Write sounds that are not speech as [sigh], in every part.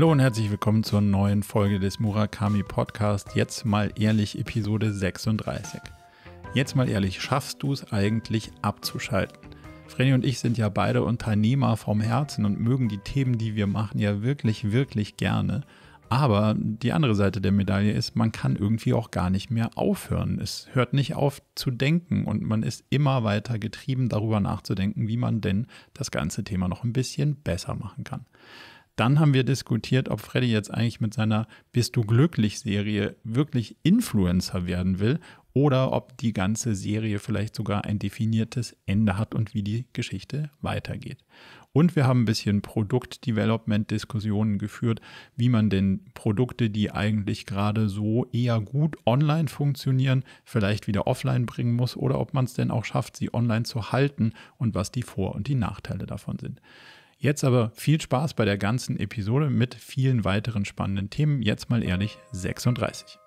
Hallo und herzlich willkommen zur neuen Folge des Murakami Podcast. Jetzt mal ehrlich, Episode 36. Jetzt mal ehrlich, schaffst du es eigentlich abzuschalten? Freddy und ich sind ja beide Unternehmer vom Herzen und mögen die Themen, die wir machen, ja wirklich, wirklich gerne. Aber die andere Seite der Medaille ist, man kann irgendwie auch gar nicht mehr aufhören. Es hört nicht auf zu denken und man ist immer weiter getrieben, darüber nachzudenken, wie man denn das ganze Thema noch ein bisschen besser machen kann dann haben wir diskutiert, ob Freddy jetzt eigentlich mit seiner Bist du glücklich Serie wirklich Influencer werden will oder ob die ganze Serie vielleicht sogar ein definiertes Ende hat und wie die Geschichte weitergeht. Und wir haben ein bisschen Produktdevelopment-Diskussionen geführt, wie man denn Produkte, die eigentlich gerade so eher gut online funktionieren, vielleicht wieder offline bringen muss oder ob man es denn auch schafft, sie online zu halten und was die Vor- und die Nachteile davon sind. Jetzt aber viel Spaß bei der ganzen Episode mit vielen weiteren spannenden Themen. Jetzt mal ehrlich 36.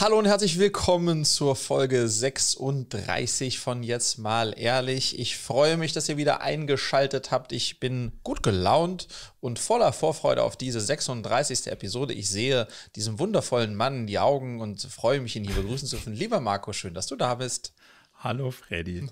Hallo und herzlich willkommen zur Folge 36 von Jetzt mal ehrlich. Ich freue mich, dass ihr wieder eingeschaltet habt. Ich bin gut gelaunt und voller Vorfreude auf diese 36. Episode. Ich sehe diesem wundervollen Mann in die Augen und freue mich, ihn hier begrüßen zu dürfen. Lieber Marco, schön, dass du da bist. Hallo Freddy.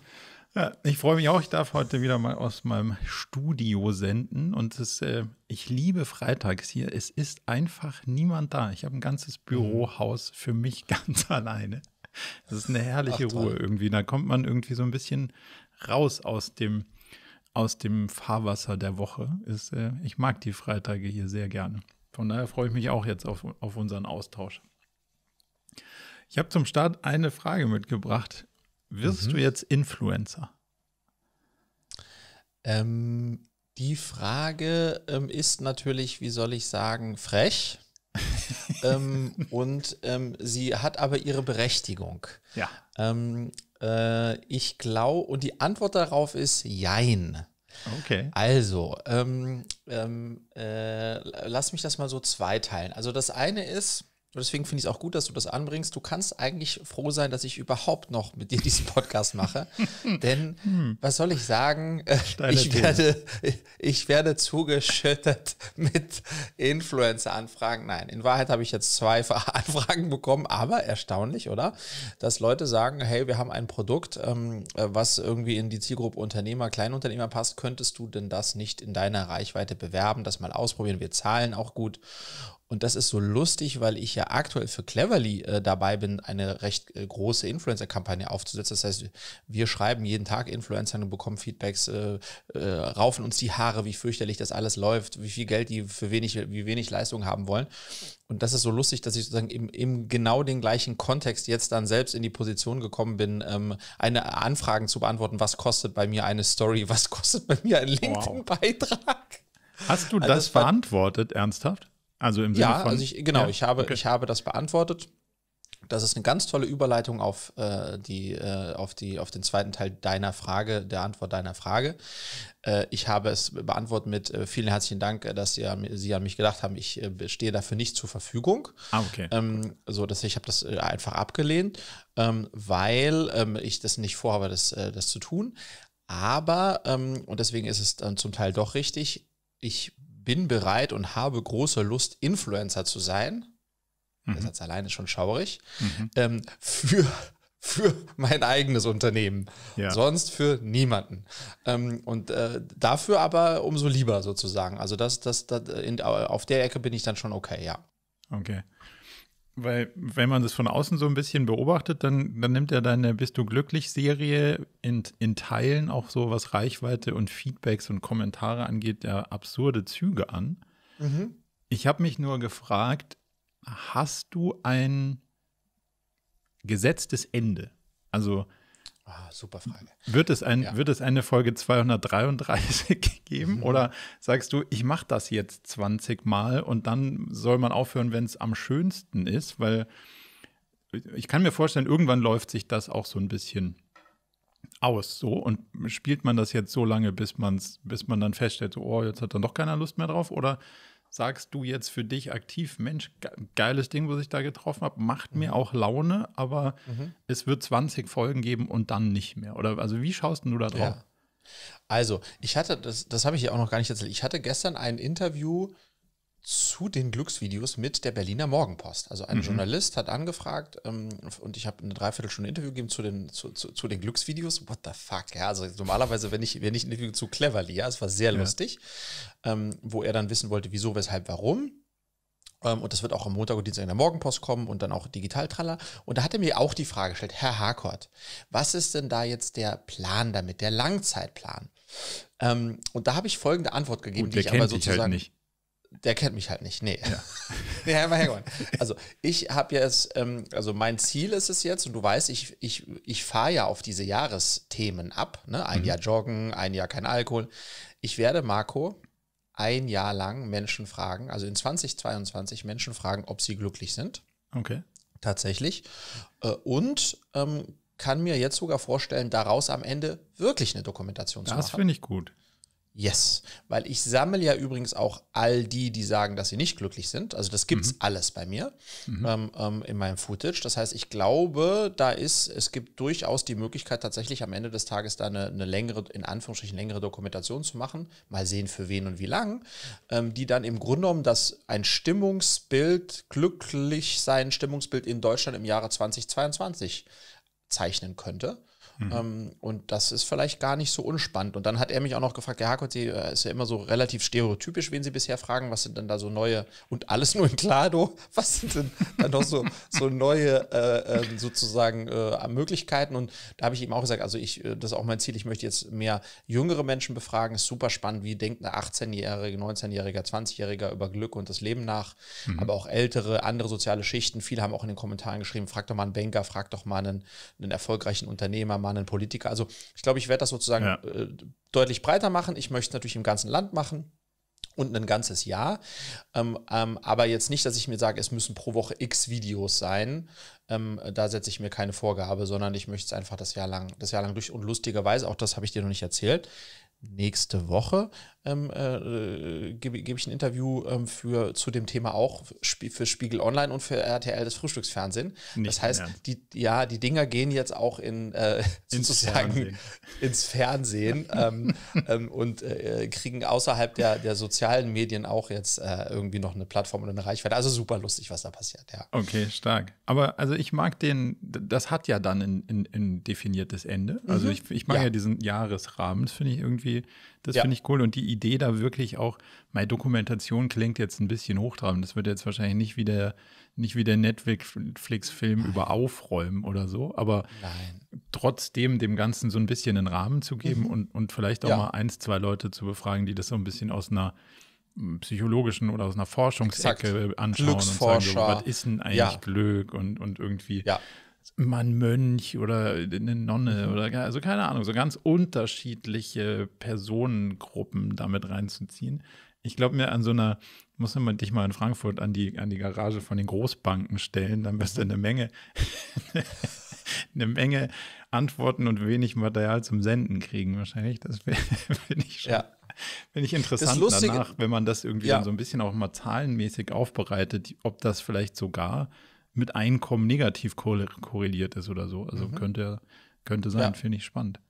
Ja, ich freue mich auch. Ich darf heute wieder mal aus meinem Studio senden. Und ist, äh, ich liebe Freitags hier. Es ist einfach niemand da. Ich habe ein ganzes Bürohaus für mich [laughs] ganz alleine. Das ist eine herrliche Ach, Ruhe irgendwie. Da kommt man irgendwie so ein bisschen raus aus dem, aus dem Fahrwasser der Woche. Ist, äh, ich mag die Freitage hier sehr gerne. Von daher freue ich mich auch jetzt auf, auf unseren Austausch. Ich habe zum Start eine Frage mitgebracht wirst mhm. du jetzt Influencer? Ähm, die Frage ähm, ist natürlich, wie soll ich sagen, frech. [laughs] ähm, und ähm, sie hat aber ihre Berechtigung. Ja. Ähm, äh, ich glaube, und die Antwort darauf ist Jein. Okay. Also, ähm, ähm, äh, lass mich das mal so zweiteilen. Also das eine ist, und deswegen finde ich es auch gut, dass du das anbringst. Du kannst eigentlich froh sein, dass ich überhaupt noch mit dir diesen Podcast mache. [laughs] Denn hm. was soll ich sagen? Äh, ich werde, ich werde zugeschüttet [laughs] mit Influencer-Anfragen. Nein, in Wahrheit habe ich jetzt zwei [laughs] Anfragen bekommen, aber erstaunlich, oder? Dass Leute sagen, hey, wir haben ein Produkt, ähm, äh, was irgendwie in die Zielgruppe Unternehmer, Kleinunternehmer passt. Könntest du denn das nicht in deiner Reichweite bewerben, das mal ausprobieren? Wir zahlen auch gut. Und das ist so lustig, weil ich ja aktuell für Cleverly äh, dabei bin, eine recht äh, große Influencer-Kampagne aufzusetzen. Das heißt, wir schreiben jeden Tag Influencern und bekommen Feedbacks, äh, äh, raufen uns die Haare, wie fürchterlich das alles läuft, wie viel Geld die für wenig, wie wenig Leistung haben wollen. Und das ist so lustig, dass ich sozusagen im, im genau den gleichen Kontext jetzt dann selbst in die Position gekommen bin, ähm, eine Anfragen zu beantworten, was kostet bei mir eine Story, was kostet bei mir ein LinkedIn-Beitrag. Wow. Hast du das, also das verantwortet, ernsthaft? Also im Sinne ja, von. Also ich, genau, ja? ich, habe, okay. ich habe das beantwortet. Das ist eine ganz tolle Überleitung auf, äh, die, äh, auf, die, auf den zweiten Teil deiner Frage, der Antwort deiner Frage. Äh, ich habe es beantwortet mit äh, vielen herzlichen Dank, äh, dass Sie, Sie an mich gedacht haben. Ich äh, stehe dafür nicht zur Verfügung. Ah, okay. Ähm, so, dass ich habe das einfach abgelehnt, ähm, weil ähm, ich das nicht vorhabe, das, das zu tun. Aber, ähm, und deswegen ist es dann zum Teil doch richtig, ich bin bereit und habe große Lust, Influencer zu sein. Mhm. Das ist alleine schon schaurig. Mhm. Ähm, für für mein eigenes Unternehmen, ja. sonst für niemanden. Ähm, und äh, dafür aber umso lieber sozusagen. Also das, das, das äh, in, auf der Ecke bin ich dann schon okay, ja. Okay. Weil, wenn man das von außen so ein bisschen beobachtet, dann, dann nimmt ja deine Bist du glücklich-Serie in, in Teilen auch so, was Reichweite und Feedbacks und Kommentare angeht, ja absurde Züge an. Mhm. Ich habe mich nur gefragt, hast du ein gesetztes Ende? Also Ah, super Frage. Wird es, ein, ja. wird es eine Folge 233 [laughs] geben mhm. oder sagst du, ich mache das jetzt 20 Mal und dann soll man aufhören, wenn es am schönsten ist? Weil ich kann mir vorstellen, irgendwann läuft sich das auch so ein bisschen aus so und spielt man das jetzt so lange, bis, man's, bis man dann feststellt, so, oh, jetzt hat dann doch keiner Lust mehr drauf oder sagst du jetzt für dich aktiv, Mensch, geiles Ding, was ich da getroffen habe, macht mhm. mir auch Laune, aber mhm. es wird 20 Folgen geben und dann nicht mehr? Oder also wie schaust du da drauf? Ja. Also, ich hatte, das, das habe ich ja auch noch gar nicht erzählt, ich hatte gestern ein Interview zu den Glücksvideos mit der Berliner Morgenpost. Also ein mhm. Journalist hat angefragt ähm, und ich habe eine Dreiviertelstunde Interview gegeben zu den, zu, zu, zu, den Glücksvideos. What the fuck? Ja, also normalerweise, wenn ich, wenn ich ein Interview zu Cleverly, ja, es war sehr ja. lustig, ähm, wo er dann wissen wollte, wieso, weshalb, warum. Ähm, und das wird auch am Montag und Dienstag in der Morgenpost kommen und dann auch digital tralla. Und da hat er mir auch die Frage gestellt, Herr Harkort, was ist denn da jetzt der Plan damit, der Langzeitplan? Ähm, und da habe ich folgende Antwort gegeben, Gut, die ich aber halt sozusagen. Halt nicht. Der kennt mich halt nicht, nee. Ja. nee, hang on. Also ich habe jetzt, ähm, also mein Ziel ist es jetzt, und du weißt, ich, ich, ich fahre ja auf diese Jahresthemen ab, ne? Ein mhm. Jahr joggen, ein Jahr kein Alkohol. Ich werde Marco ein Jahr lang Menschen fragen, also in 2022 Menschen fragen, ob sie glücklich sind. Okay. Tatsächlich. Äh, und ähm, kann mir jetzt sogar vorstellen, daraus am Ende wirklich eine Dokumentation zu das machen. Das finde ich gut. Yes, weil ich sammle ja übrigens auch all die, die sagen, dass sie nicht glücklich sind. Also das gibt es mhm. alles bei mir mhm. ähm, ähm, in meinem Footage. Das heißt, ich glaube, da ist, es gibt durchaus die Möglichkeit, tatsächlich am Ende des Tages da eine, eine längere, in Anführungsstrichen längere Dokumentation zu machen. Mal sehen, für wen und wie lang, ähm, die dann im Grunde genommen das ein Stimmungsbild, glücklich sein Stimmungsbild in Deutschland im Jahre 2022 zeichnen könnte. Mhm. Ähm, und das ist vielleicht gar nicht so unspannend. Und dann hat er mich auch noch gefragt, ja, Hakot, Sie äh, ist ja immer so relativ stereotypisch, wen Sie bisher fragen, was sind denn da so neue, [laughs] und alles nur in Klado, was sind denn da noch so, so neue äh, ähm, sozusagen äh, Möglichkeiten? Und da habe ich ihm auch gesagt, also ich, äh, das ist auch mein Ziel, ich möchte jetzt mehr jüngere Menschen befragen. Ist super spannend, wie denkt eine 18-Jährige, 19-Jähriger, 20-Jähriger über Glück und das Leben nach, mhm. aber auch ältere, andere soziale Schichten. Viele haben auch in den Kommentaren geschrieben, frag doch mal einen Banker, frag doch mal einen, einen erfolgreichen Unternehmer, mahnenden Politiker. Also ich glaube, ich werde das sozusagen ja. äh, deutlich breiter machen. Ich möchte es natürlich im ganzen Land machen und ein ganzes Jahr. Ähm, ähm, aber jetzt nicht, dass ich mir sage, es müssen pro Woche x Videos sein. Ähm, da setze ich mir keine Vorgabe, sondern ich möchte es einfach das Jahr lang, das Jahr lang durch. Und lustigerweise, auch das habe ich dir noch nicht erzählt, nächste Woche ähm, äh, äh gebe geb ich ein Interview ähm, für, zu dem Thema auch für Spiegel Online und für RTL das Frühstücksfernsehen. Nicht das heißt, die, ja, die Dinger gehen jetzt auch in, äh, [laughs] ins sozusagen Fernsehen. ins Fernsehen ähm, [laughs] ähm und äh, äh, kriegen außerhalb der, der sozialen Medien auch jetzt äh, irgendwie noch eine Plattform und eine Reichweite. Also super lustig, was da passiert, ja. Okay, stark. Aber also ich mag den, das hat ja dann ein, ein definiertes Ende. Also mhm. ich, ich mag ja, ja diesen Jahresrahmen, das finde ich irgendwie das ja. finde ich cool. Und die Idee da wirklich auch, meine Dokumentation klingt jetzt ein bisschen hochtrabend. Das wird jetzt wahrscheinlich nicht wie der, nicht wie der Netflix-Film über Aufräumen oder so. Aber Nein. trotzdem dem Ganzen so ein bisschen einen Rahmen zu geben mhm. und, und vielleicht auch ja. mal eins, zwei Leute zu befragen, die das so ein bisschen aus einer psychologischen oder aus einer Forschungsecke Exakt. anschauen und sagen, so, was ist denn eigentlich ja. Glück und, und irgendwie ja man Mönch oder eine Nonne mhm. oder also keine Ahnung, so ganz unterschiedliche Personengruppen damit reinzuziehen. Ich glaube mir an so einer, muss man dich mal in Frankfurt an die, an die Garage von den Großbanken stellen, dann wirst du eine Menge, [laughs] eine Menge Antworten und wenig Material zum Senden kriegen wahrscheinlich. Das [laughs] finde ich schon. Ja. Finde ich interessant Lustige, danach, wenn man das irgendwie ja. dann so ein bisschen auch mal zahlenmäßig aufbereitet, ob das vielleicht sogar mit Einkommen negativ korreliert ist oder so. Also mhm. könnte, könnte sein, ja. finde ich spannend.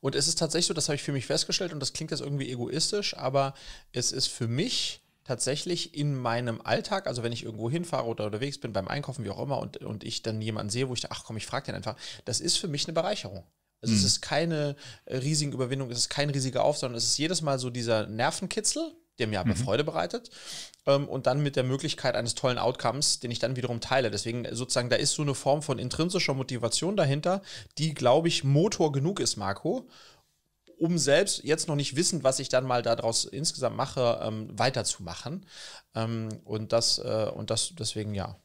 Und es ist tatsächlich so, das habe ich für mich festgestellt und das klingt jetzt irgendwie egoistisch, aber es ist für mich tatsächlich in meinem Alltag, also wenn ich irgendwo hinfahre oder unterwegs bin, beim Einkaufen, wie auch immer, und, und ich dann jemanden sehe, wo ich da, ach komm, ich frage den einfach, das ist für mich eine Bereicherung. Also mhm. es ist keine äh, riesige Überwindung, es ist kein riesiger Auf, sondern es ist jedes Mal so dieser Nervenkitzel, der mir aber mhm. Freude bereitet. Ähm, und dann mit der Möglichkeit eines tollen Outcomes, den ich dann wiederum teile. Deswegen äh, sozusagen, da ist so eine Form von intrinsischer Motivation dahinter, die, glaube ich, Motor genug ist, Marco, um selbst jetzt noch nicht wissend, was ich dann mal daraus insgesamt mache, ähm, weiterzumachen. Ähm, und das, äh, und das deswegen ja.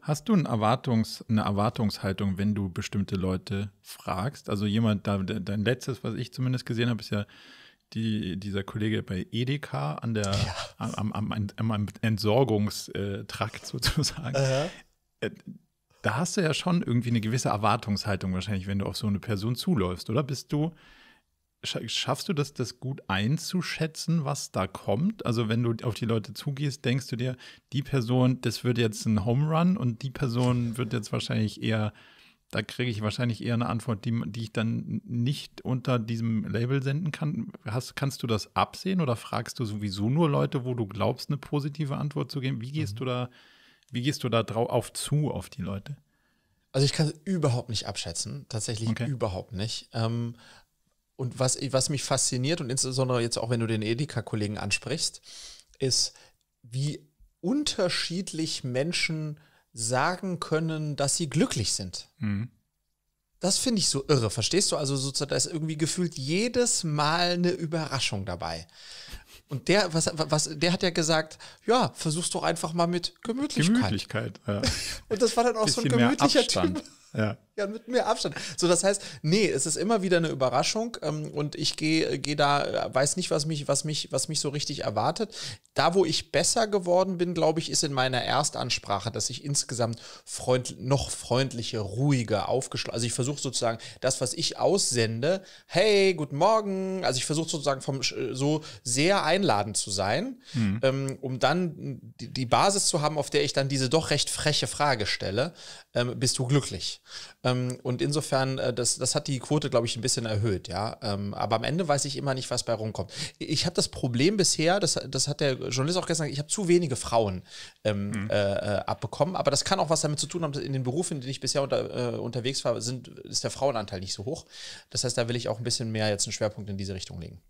Hast du ein Erwartungs-, eine Erwartungshaltung, wenn du bestimmte Leute fragst? Also jemand, da, dein letztes, was ich zumindest gesehen habe, ist ja die, dieser Kollege bei Edeka an der, ja. am, am, am, Entsorgungstrakt [laughs] sozusagen. Uh äh, -huh. Da hast du ja schon irgendwie eine gewisse Erwartungshaltung wahrscheinlich, wenn du auf so eine Person zuläufst, oder? Bist du, schaffst du das, das gut einzuschätzen, was da kommt? Also wenn du auf die Leute zugehst, denkst du dir, die Person, das wird jetzt ein Home Run und die Person wird jetzt wahrscheinlich eher da kriege ich wahrscheinlich eher eine Antwort, die, die ich dann nicht unter diesem Label senden kann. Hast, kannst du das absehen oder fragst du sowieso nur Leute, wo du glaubst, eine positive Antwort zu geben? Wie gehst mhm. du da, wie gehst du da drauf zu auf die Leute? Also ich kann es überhaupt nicht abschätzen, tatsächlich okay. überhaupt nicht. Ähm, und was, was mich fasziniert und insbesondere jetzt auch, wenn du den Edeka-Kollegen ansprichst, ist, wie unterschiedlich Menschen sagen können, dass sie glücklich sind. Mhm. Das finde ich so irre, verstehst du? Also sozusagen, da ist irgendwie gefühlt jedes Mal eine Überraschung dabei. Und der, was, was, der hat ja gesagt, ja, versuch's doch einfach mal mit Gemütlichkeit. Gemütlichkeit, ja. Und das war dann auch so ein gemütlicher Typ. Ja. ja, mit mehr Abstand. So, das heißt, nee, es ist immer wieder eine Überraschung ähm, und ich gehe geh da, äh, weiß nicht, was mich, was, mich, was mich so richtig erwartet. Da, wo ich besser geworden bin, glaube ich, ist in meiner Erstansprache, dass ich insgesamt freund, noch freundlicher, ruhiger, aufgeschlossen, also ich versuche sozusagen das, was ich aussende, hey, guten Morgen, also ich versuche sozusagen vom, äh, so sehr einladend zu sein, mhm. ähm, um dann die, die, Basis zu haben, auf der ich dann diese doch recht freche Frage stelle, ähm, bist du glücklich? Ähm, und insofern, äh, das, das hat die Quote, glaube ich, ein bisschen erhöht, ja. Ähm, aber am Ende weiß ich immer nicht, was bei rumkommt. Ich habe das Problem bisher, das, das hat der Journalist auch gestern gesagt, ich habe zu wenige Frauen ähm, mhm. Äh, äh, abbekommen, aber das kann auch was damit zu tun haben, dass in den Berufen, in denen ich bisher unter, äh, unterwegs war, sind, ist der Frauenanteil nicht so hoch. Das heißt, da will ich auch ein bisschen mehr jetzt einen Schwerpunkt in diese Richtung legen.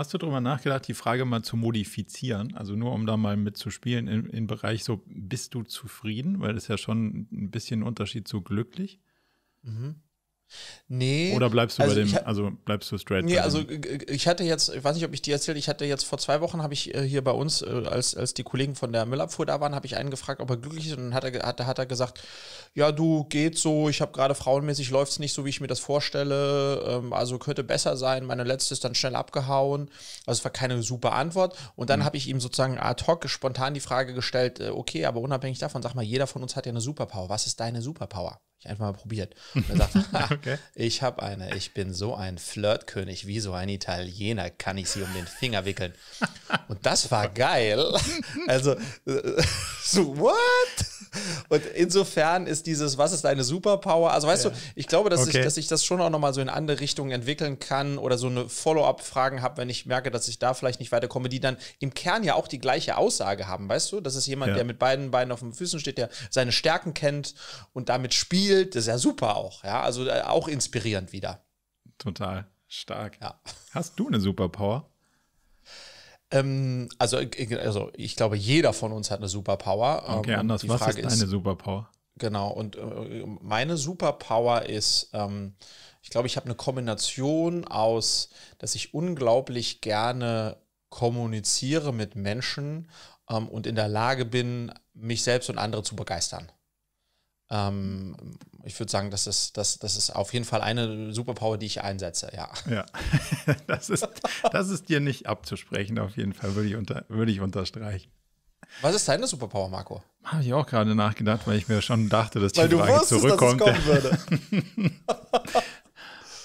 Hast du darüber nachgedacht, die Frage mal zu modifizieren? Also nur um da mal mitzuspielen im, im Bereich so, bist du zufrieden? Weil das ist ja schon ein bisschen ein Unterschied zu glücklich. Mhm. Nee. Oder bleibst du also bei dem, also bleibst du straight? Nee, also ich hatte jetzt, ich weiß nicht, ob ich dir erzählt, ich hatte jetzt vor zwei Wochen, habe ich äh, hier bei uns, äh, als, als die Kollegen von der Müllabfuhr da waren, habe ich einen gefragt, ob er glücklich ist und dann hat er, hat, hat er gesagt, ja du, geht so, ich habe gerade frauenmäßig, läuft es nicht so, wie ich mir das vorstelle, ähm, also könnte besser sein, meine letzte ist dann schnell abgehauen, also es war keine super Antwort und dann mhm. habe ich ihm sozusagen ad hoc spontan die Frage gestellt, äh, okay, aber unabhängig davon, sag mal, jeder von uns hat ja eine Superpower, was ist deine Superpower? Ich einfach mal probiert. Und er sagt, [laughs] [laughs] okay. ich habe eine. Ich bin so ein Flirtkönig wie so ein Italiener, kann ich sie um den Finger wickeln. Und das war geil. [laughs] Also, so, what? Und insofern ist dieses, was ist deine Superpower? Also weißt ja. du, ich glaube, dass, okay. ich, dass ich das schon auch nochmal so in andere Richtungen entwickeln kann oder so eine Follow-up-Fragen habe, wenn ich merke, dass ich da vielleicht nicht weiterkomme, die dann im Kern ja auch die gleiche Aussage haben, weißt du? Das ist jemand, ja. der mit beiden Beinen auf den Füßen steht, der seine Stärken kennt und damit spielt. Das ist ja super auch, ja. Also äh, auch inspirierend wieder. Total. Stark. Ja. Hast du eine Superpower? Ähm, also, also ich glaube, jeder von uns hat eine Superpower. Okay, ähm, anders. Was Frage ist deine Superpower? Genau, und äh, meine Superpower ist, ähm, ich glaube, ich habe eine Kombination aus, dass ich unglaublich gerne kommuniziere mit Menschen ähm, und in der Lage bin, mich selbst und andere zu begeistern. Ähm, ich würde sagen, das ist, das, das ist auf jeden Fall eine Superpower, die ich einsetze, ja. Ja, [laughs] das ist, das ist dir nicht abzusprechen, auf jeden Fall, würde ich, unter, würde ich unterstreichen. Was ist deine Superpower, Marco? Habe ich auch gerade nachgedacht, weil ich mir schon dachte, dass die weil Frage zurückkommt. Dass es kommen würde. [laughs]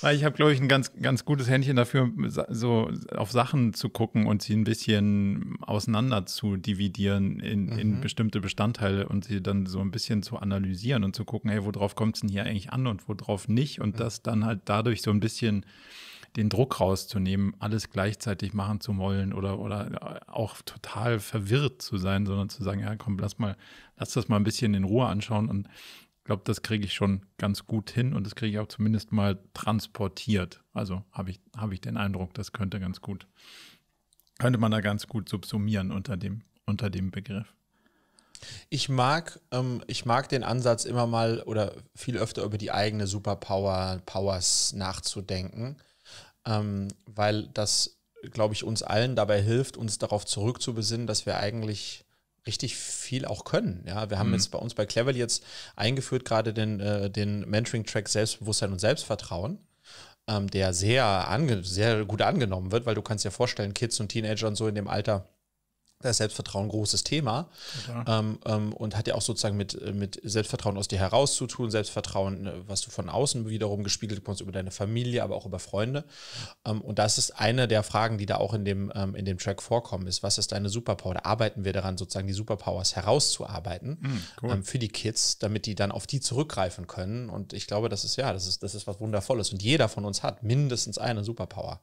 Ja, Ich habe, glaube ich, ein ganz, ganz gutes Händchen dafür, so auf Sachen zu gucken und sie ein bisschen auseinander zu dividieren in, mhm. in bestimmte Bestandteile und sie dann so ein bisschen zu analysieren und zu gucken, hey, worauf kommt es denn hier eigentlich an und worauf nicht? Und mhm. das dann halt dadurch so ein bisschen den Druck rauszunehmen, alles gleichzeitig machen zu wollen oder, oder äh, auch total verwirrt zu sein, sondern zu sagen, ja komm, lass mal, lass das mal ein bisschen in Ruhe anschauen und glaube, das kriege ich schon ganz gut hin und das kriege ich auch zumindest mal transportiert. Also habe ich, hab ich den Eindruck, das könnte ganz gut, könnte man da ganz gut subsumieren unter dem, unter dem Begriff. Ich mag, ähm, ich mag den Ansatz immer mal oder viel öfter über die eigene Superpower, Powers nachzudenken, ähm, weil das, glaube ich, uns allen dabei hilft, uns darauf zurückzubesinnen, dass wir eigentlich richtig viel auch können. Ja, wir haben mhm. jetzt bei uns bei Cleverly jetzt eingeführt gerade den, äh, den Mentoring-Track Selbstbewusstsein und Selbstvertrauen. Ähm, der sehr, sehr gut angenommen wird, weil du kannst dir vorstellen, Kids und Teenager und so in dem Alter, da ist Selbstvertrauen ein großes Thema ja. ähm, ähm, und hat ja auch sozusagen mit, mit Selbstvertrauen aus dir heraus zu tun, Selbstvertrauen, äh, was du von außen wiederum gespiegelt bekommst über deine Familie, aber auch über Freunde. Ähm, und das ist eine der Fragen, die da auch in dem, ähm, in dem Track vorkommen, ist, was ist deine Superpower? Da arbeiten wir daran, sozusagen die Superpowers herauszuarbeiten mhm, cool. Ähm, für die Kids, damit die dann auf die zurückgreifen können. Und ich glaube, das ist ja, das ist, das ist was Wundervolles. Und jeder von uns hat mindestens eine Superpower.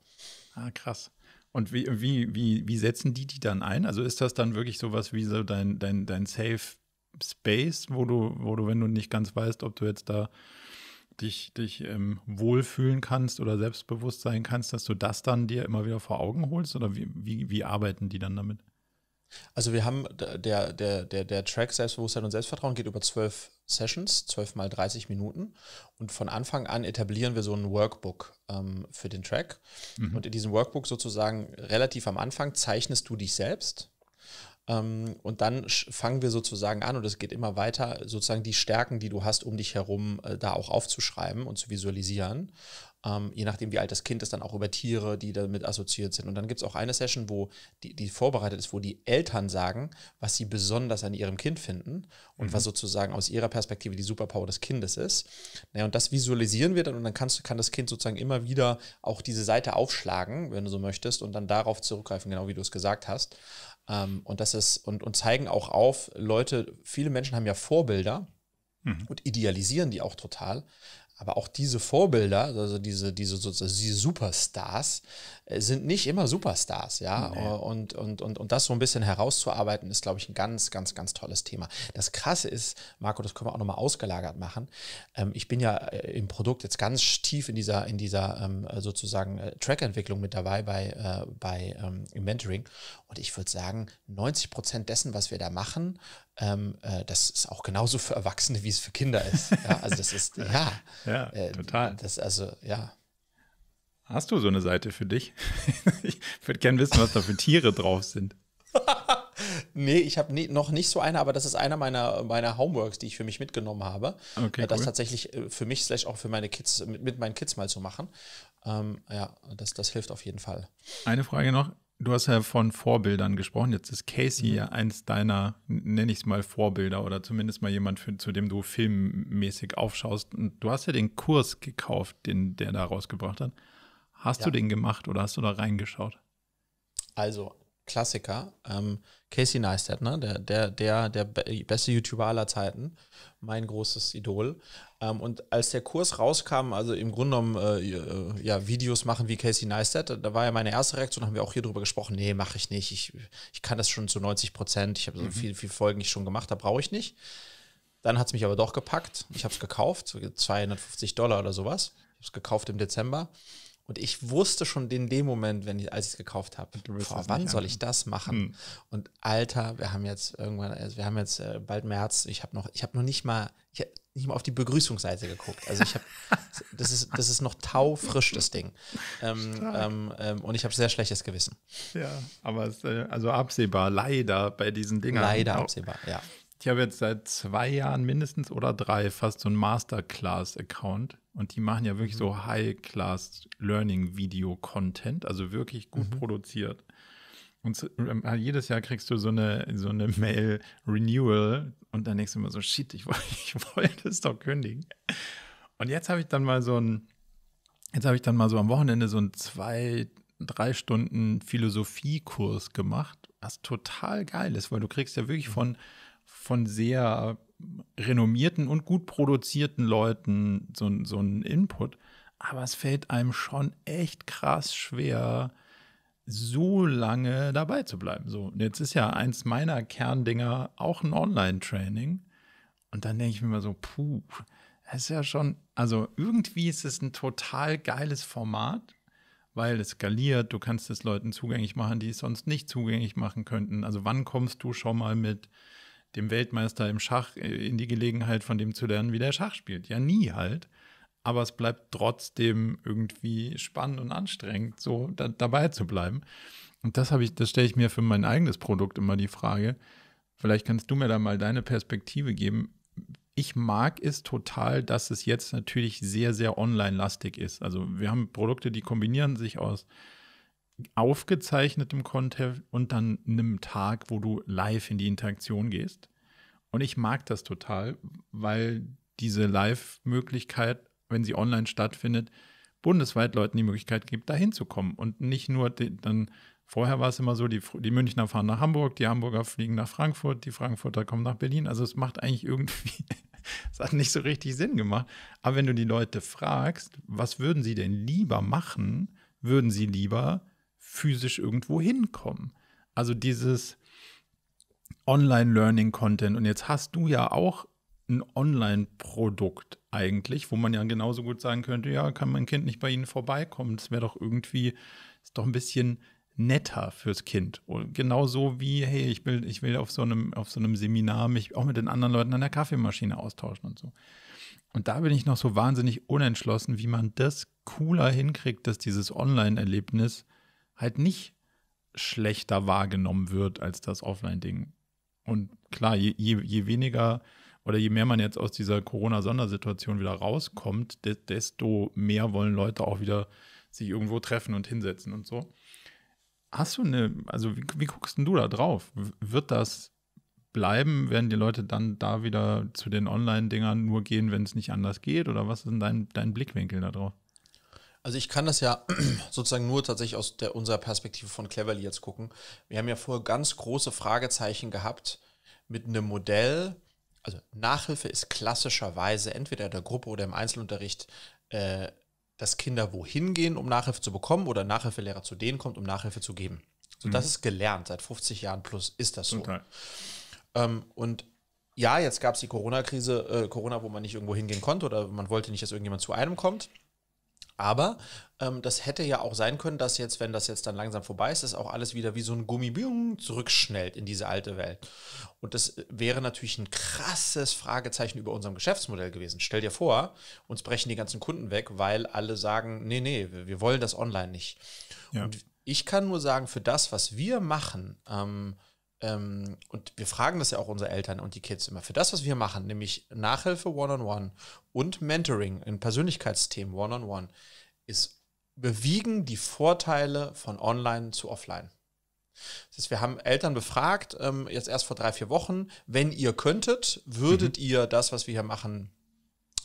Ah, krass. Und wie, wie, wie, wie setzen die die dann ein? Also ist das dann wirklich sowas wie so dein, dein, dein Safe Space, wo du, wo du, wenn du nicht ganz weißt, ob du jetzt da dich, dich ähm, wohlfühlen kannst oder selbstbewusst sein kannst, dass du das dann dir immer wieder vor Augen holst? Oder wie, wie, wie arbeiten die dann damit? Also wir haben der, der, der, der Track Selbstbewusstsein und Selbstvertrauen geht über zwölf Sessions, zwölf mal 30 Minuten. Und von Anfang an etablieren wir so ein Workbook ähm, für den Track. Mhm. Und in diesem Workbook sozusagen relativ am Anfang zeichnest du dich selbst. Ähm, und dann fangen wir sozusagen an, und es geht immer weiter, sozusagen die Stärken, die du hast, um dich herum äh, da auch aufzuschreiben und zu visualisieren ähm, je nachdem, wie alt das Kind ist, dann auch über Tiere, die damit assoziiert sind. Und dann gibt es auch eine Session, wo die, die vorbereitet ist, wo die Eltern sagen, was sie besonders an ihrem Kind finden und mhm. was sozusagen aus ihrer Perspektive die Superpower des Kindes ist. Naja, und das visualisieren wir dann und dann kannst, kann das Kind sozusagen immer wieder auch diese Seite aufschlagen, wenn du so möchtest, und dann darauf zurückgreifen, genau wie du es gesagt hast. Ähm, und das ist, und, und zeigen auch auf, Leute, viele Menschen haben ja Vorbilder. Mhm. Und idealisieren die auch total. Aber auch diese Vorbilder, also diese, diese, diese Superstars, äh, sind nicht immer Superstars, ja. Nee. Äh, und, und, und, und das so ein bisschen herauszuarbeiten, ist, glaube ich, ein ganz, ganz, ganz tolles Thema. Das Krasse ist, Marco, das können wir auch nochmal ausgelagert machen. Ähm, ich bin ja äh, im Produkt jetzt ganz tief in dieser, in dieser ähm, sozusagen Track-Entwicklung mit dabei bei, bei ähm, im Mentoring. Und ich würde sagen, 90 Prozent dessen, was wir da machen, ähm, äh, das ist auch genauso für Erwachsene, wie es für Kinder ist. [laughs] Ja, also das ist, ja. ja, äh, total. Das also, ja. Hast du so eine Seite für dich? [laughs] ich würde gerne wissen, was da für Tiere drauf sind. [laughs] nee, ich habe nie, noch nicht so eine, aber das ist einer meiner, meiner Homeworks, die ich für mich mitgenommen habe. Okay, äh, das cool. tatsächlich äh, für mich, vielleicht auch für meine Kids, mit, mit meinen Kids mal zu machen. Ähm, ja, das, das hilft auf jeden Fall. Eine Frage noch. Du hast ja von Vorbildern gesprochen. Jetzt ist Casey mhm. ja eins deiner, nenne ich es mal, Vorbilder oder zumindest mal jemand, für, zu dem du filmmäßig aufschaust. Und du hast ja den Kurs gekauft, den der da rausgebracht hat. Hast ja. du den gemacht oder hast du da reingeschaut? Also, Klassiker. Ähm, Casey Neistat, ne? der, der, der, der beste YouTuber aller Zeiten, mein großes Idol. Ähm, und als der Kurs rauskam, also im Grunde genommen äh, äh, ja, Videos machen wie Casey Neistat, da war ja meine erste Reaktion, haben wir auch hier drüber gesprochen, nee, mache ich nicht, ich, ich kann das schon zu 90 Prozent, ich habe so mhm. viele viel Folgen die ich schon gemacht, da brauche ich nicht. Dann hat es mich aber doch gepackt, ich habe es gekauft, 250 Dollar oder sowas, ich habe es gekauft im Dezember. Und ich wusste schon in dem Moment, wenn ich, als ich es gekauft habe, wann soll ich das machen? Mhm. Und Alter, wir haben jetzt irgendwann, also wir haben jetzt äh, bald März, ich habe noch, ich habe noch nicht mal, ich habe nicht mal auf die Begrüßungsseite geguckt. Also ich habe, [laughs] das ist, das ist noch taufrisch, das Ding. Ähm, ähm, ähm, und ich habe sehr schlechtes Gewissen. Ja, aber es, äh, also absehbar, leider bei diesen Dingern. Leider auch. absehbar, ja. Ich habe jetzt seit zwei Jahren mindestens oder drei fast so einen Masterclass-Account und die machen ja wirklich mhm. so High-Class-Learning-Video-Content, also wirklich gut mhm. produziert. Und ähm, jedes Jahr kriegst du so eine, so eine Mail-Renewal und dann denkst du immer so, shit, ich, [laughs] ich wollte es doch kündigen. Und jetzt habe ich dann mal so ein, jetzt habe ich dann mal so am Wochenende so ein zwei, drei Stunden Philosophiekurs gemacht, was total geil ist, weil du kriegst ja wirklich mhm. von, von sehr renommierten und gut produzierten Leuten so, so einen Input. Aber es fällt einem schon echt krass schwer, so lange dabei zu bleiben. So, jetzt ist ja eins meiner Kerndinger auch ein Online-Training. Und dann denke ich mir mal so, puh, das ist ja schon, also irgendwie ist es ein total geiles Format, weil es skaliert, du kannst es Leuten zugänglich machen, die es sonst nicht zugänglich machen könnten. Also wann kommst du schon mal mit dem Weltmeister im Schach äh, in die Gelegenheit, von dem zu lernen, wie der Schach spielt. Ja, nie halt. Aber es bleibt trotzdem irgendwie spannend und anstrengend, so da, dabei zu bleiben. Und das habe ich, das stelle ich mir für mein eigenes Produkt immer die Frage. Vielleicht kannst du mir da mal deine Perspektive geben. Ich mag es total, dass es jetzt natürlich sehr, sehr online-lastig ist. Also wir haben Produkte, die kombinieren sich aus aufgezeichnetem Content und dann einem Tag, wo du live in die Interaktion gehst. Und ich mag das total, weil diese Live-Möglichkeit, wenn sie online stattfindet, bundesweit Leuten die Möglichkeit gibt, da hinzukommen. Und nicht nur dann, vorher war es immer so, die, die Münchner fahren nach Hamburg, die Hamburger fliegen nach Frankfurt, die Frankfurter kommen nach Berlin. Also es macht eigentlich irgendwie, [laughs] es hat nicht so richtig Sinn gemacht. Aber wenn du die Leute fragst, was würden sie denn lieber machen, würden sie lieber physisch irgendwo hinkommen. Also dieses Online-Learning-Content. Und jetzt hast du ja auch ein Online-Produkt eigentlich, wo man ja genauso gut sagen könnte, ja, kann mein Kind nicht bei Ihnen vorbeikommen. Das wäre doch irgendwie, ist doch ein bisschen netter fürs Kind. Und genauso wie, hey, ich will, ich will auf so einem, auf so einem Seminar mich auch mit den anderen Leuten an der Kaffeemaschine austauschen und so. Und da bin ich noch so wahnsinnig unentschlossen, wie man das cooler hinkriegt, dass dieses Online-Erlebnis halt nicht schlechter wahrgenommen wird als das Offline-Ding. Und klar, je, je, je, weniger oder je mehr man jetzt aus dieser Corona-Sondersituation wieder rauskommt, desto mehr wollen Leute auch wieder sich irgendwo treffen und hinsetzen und so. Hast du eine, also wie, wie guckst denn du da drauf? Wird das bleiben? Werden die Leute dann da wieder zu den Online-Dingern nur gehen, wenn es nicht anders geht? Oder was ist denn dein, dein Blickwinkel da drauf? Also ich kann das ja [clears throat] sozusagen nur tatsächlich aus der, unserer Perspektive von Cleverly jetzt gucken. Wir haben ja vorher ganz große Fragezeichen gehabt mit einem Modell. Also Nachhilfe ist klassischerweise entweder in der Gruppe oder im Einzelunterricht, äh, dass Kinder wohin gehen, um Nachhilfe zu bekommen oder Nachhilfelehrer zu denen kommt, um Nachhilfe zu geben. So, mhm. Das ist gelernt, seit 50 Jahren plus ist das so. Okay. Ähm, und ja, jetzt gab es die Corona-Krise, äh, Corona, wo man nicht irgendwo hingehen konnte oder man wollte nicht, dass irgendjemand zu einem kommt. Aber ähm, das hätte ja auch sein können, dass jetzt, wenn das jetzt dann langsam vorbei ist, das auch alles wieder wie so ein Gummibüng zurückschnellt in diese alte Welt. Und das äh, wäre natürlich ein krasses Fragezeichen über unserem Geschäftsmodell gewesen. Stell dir vor, uns brechen die ganzen Kunden weg, weil alle sagen, nee, nee, wir wollen das online nicht. Ja. Und ich kann nur sagen, für das, was wir machen, ähm, ähm, und wir fragen das ja auch unsere Eltern und die Kids immer für das, was wir machen, nämlich Nachhilfe One-on-One -on -one und Mentoring in Persönlichkeitsthemen One-on-One, -on -one, ist bewiegen die Vorteile von Online zu Offline. Das heißt, wir haben Eltern befragt, ähm, jetzt erst vor drei, vier Wochen, wenn ihr könntet, würdet mhm. ihr das, was wir hier machen,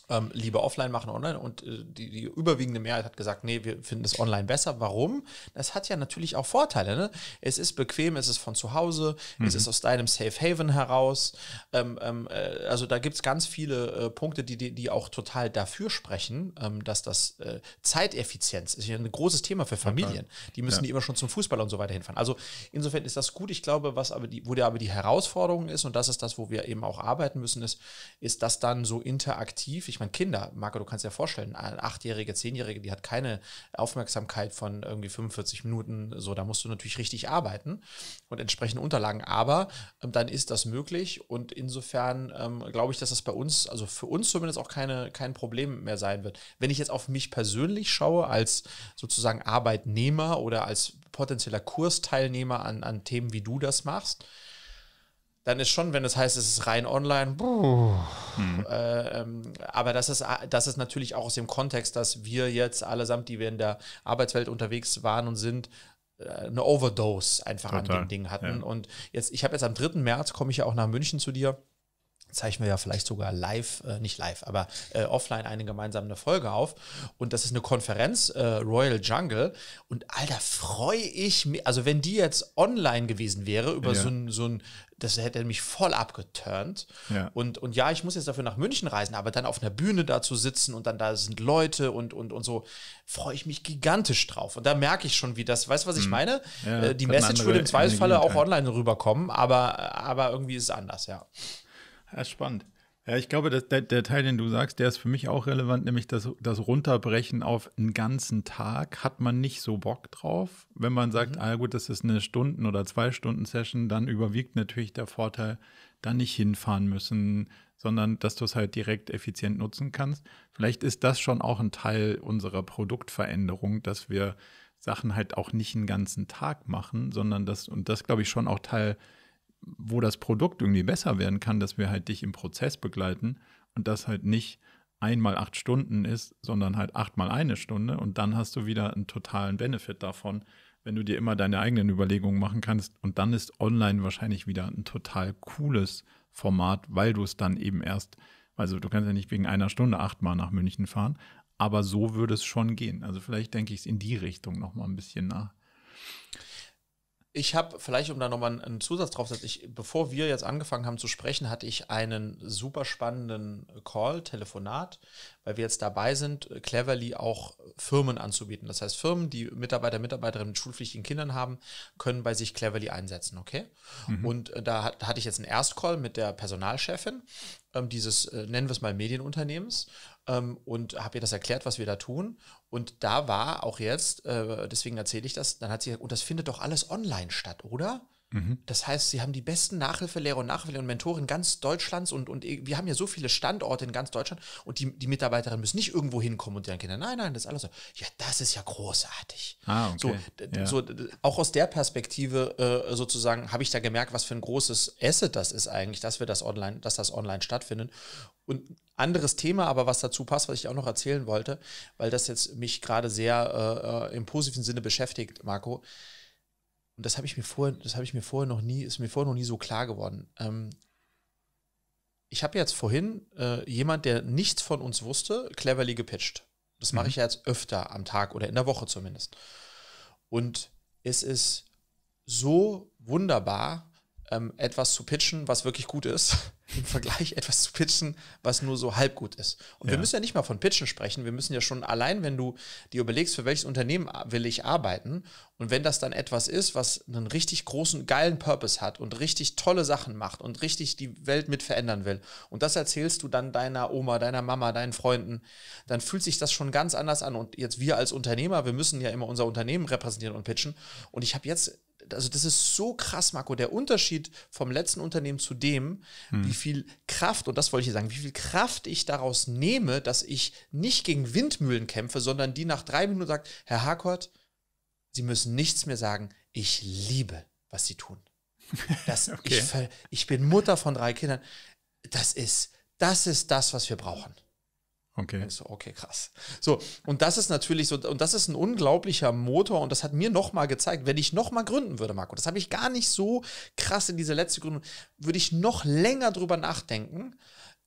ähm, lieber offline machen online und äh, die, die, überwiegende Mehrheit hat gesagt, nee, wir finden es online besser. Warum? Das hat ja natürlich auch Vorteile. Ne? Es ist bequem, es ist von zu Hause, mhm. es ist aus deinem Safe Haven heraus. Ähm, ähm, äh, also da gibt es ganz viele äh, Punkte, die, die, die, auch total dafür sprechen, ähm, dass das äh, Zeiteffizienz ist ja ein großes Thema für Familien. Okay. Die müssen ja. die immer schon zum Fußball und so weiter hinfahren. Also insofern ist das gut. Ich glaube, was aber die, wo der aber die Herausforderung ist, und das ist das, wo wir eben auch arbeiten müssen, ist, ist das dann so interaktiv. Ich ich meine, Kinder, Marco, du kannst dir ja vorstellen, ein Achtjährige, Zehnjährige, die hat keine Aufmerksamkeit von irgendwie 45 Minuten, so, da musst du natürlich richtig arbeiten und entsprechende Unterlagen, aber ähm, dann ist das möglich und insofern ähm, glaube ich, dass das bei uns, also für uns zumindest auch keine, kein Problem mehr sein wird. Wenn ich jetzt auf mich persönlich schaue, als sozusagen Arbeitnehmer oder als potenzieller Kursteilnehmer an, an Themen, wie du das machst, dann ist schon, wenn es das heißt, es ist rein online, hm. äh, ähm, aber das ist, das ist natürlich auch aus dem Kontext, dass wir jetzt allesamt, die wir in der Arbeitswelt unterwegs waren und sind, äh, eine Overdose einfach Total. an dem Ding hatten. Ja. Und jetzt, ich habe jetzt am 3. März, komme ich ja auch nach München zu dir zeichnen wir ja vielleicht sogar live, äh, nicht live, aber äh, offline eine gemeinsame Folge auf. Und das ist eine Konferenz, äh, Royal Jungle. Und Alter, freue ich mich, also wenn die jetzt online gewesen wäre, über ja. so ein, so das hätte mich voll abgeturnt. Ja. Und, und ja, ich muss jetzt dafür nach München reisen, aber dann auf einer Bühne da zu sitzen und dann da sind Leute und, und, und so, freue ich mich gigantisch drauf. Und da merke ich schon, wie das, weißt du, was ich hm. meine? Ja, äh, die Message würde im Zweifelsfalle auch online rüberkommen, aber, aber irgendwie ist es anders, ja. Ja, spannend. Ja, ich glaube, dass der, der, Teil, den du sagst, der ist für mich auch relevant, nämlich das, das Runterbrechen auf einen ganzen Tag hat man nicht so Bock drauf. Wenn man sagt, mhm. ah gut, das ist eine Stunden- oder zwei Stunden-Session, dann überwiegt natürlich der Vorteil, da nicht hinfahren müssen, sondern dass du es halt direkt effizient nutzen kannst. Vielleicht ist das schon auch ein Teil unserer Produktveränderung, dass wir Sachen halt auch nicht einen ganzen Tag machen, sondern das, und das glaube ich schon auch Teil wo das Produkt irgendwie besser werden kann, dass wir halt dich im Prozess begleiten und das halt nicht einmal acht Stunden ist, sondern halt achtmal eine Stunde und dann hast du wieder einen totalen Benefit davon, wenn du dir immer deine eigenen Überlegungen machen kannst und dann ist online wahrscheinlich wieder ein total cooles Format, weil du es dann eben erst, also du kannst ja nicht wegen einer Stunde achtmal nach München fahren, aber so würde es schon gehen. Also vielleicht denke ich es in die Richtung nochmal ein bisschen nach. Ich habe vielleicht, um da nochmal einen Zusatz drauf zu ich, bevor wir jetzt angefangen haben zu sprechen, hatte ich einen super spannenden Call, Telefonat, weil wir jetzt dabei sind, Cleverly auch Firmen anzubieten. Das heißt, Firmen, die Mitarbeiter, Mitarbeiterinnen mit schulpflichtigen Kindern haben, können bei sich Cleverly einsetzen, okay? Mhm. Und äh, da, hat, da hatte ich jetzt einen Erstcall mit der Personalchefin ähm, dieses, äh, nennen wir es mal, Medienunternehmens ähm, und habe ihr das erklärt, was wir da tun. Und da war auch jetzt, äh, deswegen erzähle ich das, dann hat sie gesagt, und das findet doch alles online statt, oder? Mhm. Das heißt, sie haben die besten Nachhilfelehrer und Nachhilfelehrer und Mentoren ganz Deutschlands und, und e, wir haben ja so viele Standorte in ganz Deutschland und die, die Mitarbeiterinnen müssen nicht irgendwo hinkommen und deren Kinder, nein, nein, das ist alles so. Ja, das ist ja großartig. Ah, okay. so, ja. so, auch aus der Perspektive äh, sozusagen habe ich da gemerkt, was für ein großes Asset das ist eigentlich, dass wir das online, dass das online stattfindet. Und anderes Thema, aber was dazu passt, was ich auch noch erzählen wollte, weil das jetzt mich gerade sehr äh, äh im positiven Sinne beschäftigt, Marco und das habe ich mir vorher, das habe ich mir vorher noch nie, ist mir vorher noch nie so klar geworden. Ähm, ich habe jetzt vorhin äh, jemand, der nichts von uns wusste, cleverly gepitcht. Das mache mhm. ich jetzt öfter am Tag oder in der Woche zumindest. Und es ist so wunderbar, ähm, etwas zu pitchen, was wirklich gut ist, [laughs] im Vergleich etwas zu pitchen, was nur so halb gut ist. Und ja. wir müssen ja nicht mal von Pitchen sprechen, wir müssen ja schon allein, wenn du dir überlegst, für welches Unternehmen will ich arbeiten und wenn das dann etwas ist, was einen richtig großen, geilen Purpose hat und richtig tolle Sachen macht und richtig die Welt mit verändern will und das erzählst du dann deiner Oma, deiner Mama, deinen Freunden, dann fühlt sich das schon ganz anders an und jetzt wir als Unternehmer, wir müssen ja immer unser Unternehmen repräsentieren und pitchen und ich habe jetzt also das ist so krass, Marco, der Unterschied vom letzten Unternehmen zu dem, hm. wie viel Kraft, und das wollte ich sagen, wie viel Kraft ich daraus nehme, dass ich nicht gegen Windmühlen kämpfe, sondern die nach drei Minuten sagt, Herr Harkort, Sie müssen nichts mehr sagen, ich liebe, was Sie tun. [laughs] Das, okay. ich, ich bin Mutter von drei Kindern. Das ist, das ist das, was wir brauchen. Okay. So, okay, krass. So, und das ist natürlich so, und das ist ein unglaublicher Motor und das hat mir nochmal gezeigt, wenn ich nochmal gründen würde, Marco, das habe ich gar nicht so krass in diese letzte Gründung, würde ich noch länger drüber nachdenken,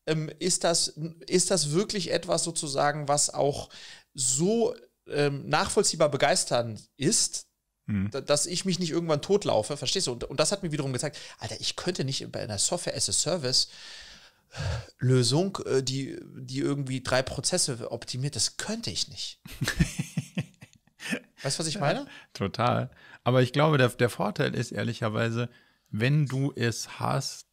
ähm, ist, das, ist das wirklich etwas sozusagen, was auch so ähm, nachvollziehbar begeisternd ist, mhm. dass ich mich nicht irgendwann totlaufe, verstehst du? Und, und, das hat mir wiederum gezeigt, Alter, ich könnte nicht bei einer Software as a Service Lösung, äh, die, die irgendwie drei Prozesse optimiert. Das könnte ich nicht. [laughs] weißt du, was ich meine? total. Aber ich glaube, der, der Vorteil ist ehrlicherweise, wenn du es hast,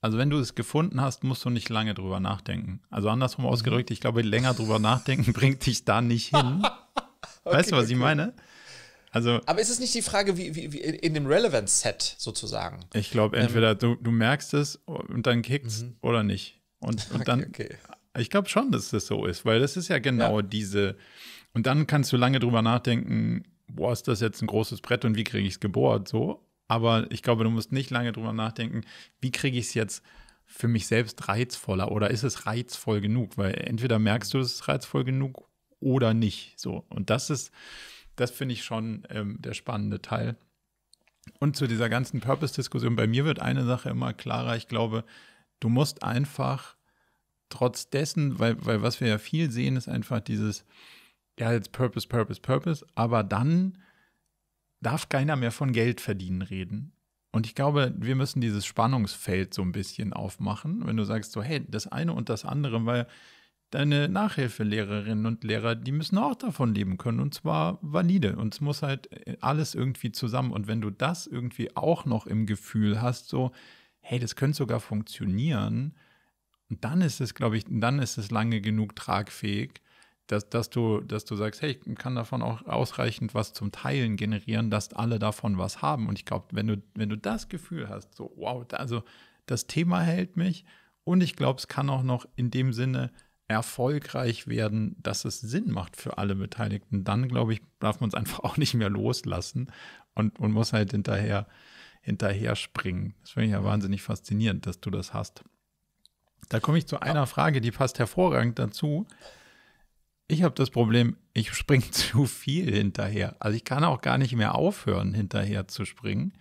also wenn du es gefunden hast, musst du nicht lange drüber nachdenken. Also andersrum mhm. ausgedrückt, ich glaube, länger drüber nachdenken [laughs] bringt dich da nicht hin. okay, [laughs] weißt du, was okay. ich meine? Also, aber ist es nicht die Frage, wie, wie, wie in dem Relevance-Set sozusagen? Ich glaube, entweder ähm, du, du merkst es und dann kickt's mhm. oder nicht. Und, und [laughs] okay, dann. Okay. Ich glaube schon, dass das so ist, weil das ist ja genau ja. diese. Und dann kannst du lange drüber nachdenken, boah, ist das jetzt ein großes Brett und wie kriege ich es gebohrt? So. Aber ich glaube, du musst nicht lange drüber nachdenken, wie kriege ich es jetzt für mich selbst reizvoller oder ist es reizvoll genug? Weil entweder merkst du, es ist reizvoll genug oder nicht. So. Und das ist das finde ich schon ähm, der spannende Teil. Und zu dieser ganzen Purpose-Diskussion, bei mir wird eine Sache immer klarer. Ich glaube, du musst einfach trotz dessen, weil, weil was wir ja viel sehen, ist einfach dieses, ja, jetzt Purpose, Purpose, Purpose, aber dann darf keiner mehr von Geld verdienen reden. Und ich glaube, wir müssen dieses Spannungsfeld so ein bisschen aufmachen, wenn du sagst so, hey, das eine und das andere, weil deine Nachhilfelehrerinnen und Lehrer, die müssen auch davon leben können und zwar valide. Und es muss halt äh, alles irgendwie zusammen. Und wenn du das irgendwie auch noch im Gefühl hast, so, hey, das könnte sogar funktionieren, und dann ist es, glaube ich, dann ist es lange genug tragfähig, dass, dass, du, dass du sagst, hey, ich kann davon auch ausreichend was zum Teilen generieren, dass alle davon was haben. Und ich glaube, wenn du, wenn du das Gefühl hast, so, wow, also das Thema hält mich und ich glaube, es kann auch noch in dem Sinne erfolgreich werden, dass es Sinn macht für alle Beteiligten, dann glaube ich, darf man es einfach auch nicht mehr loslassen und, und muss halt hinterher, hinterher springen. Das finde ich ja wahnsinnig faszinierend, dass du das hast. Da komme ich zu einer Frage, die passt hervorragend dazu. Ich habe das Problem, ich springe [laughs] zu viel hinterher. Also ich kann auch gar nicht mehr aufhören, hinterher zu springen.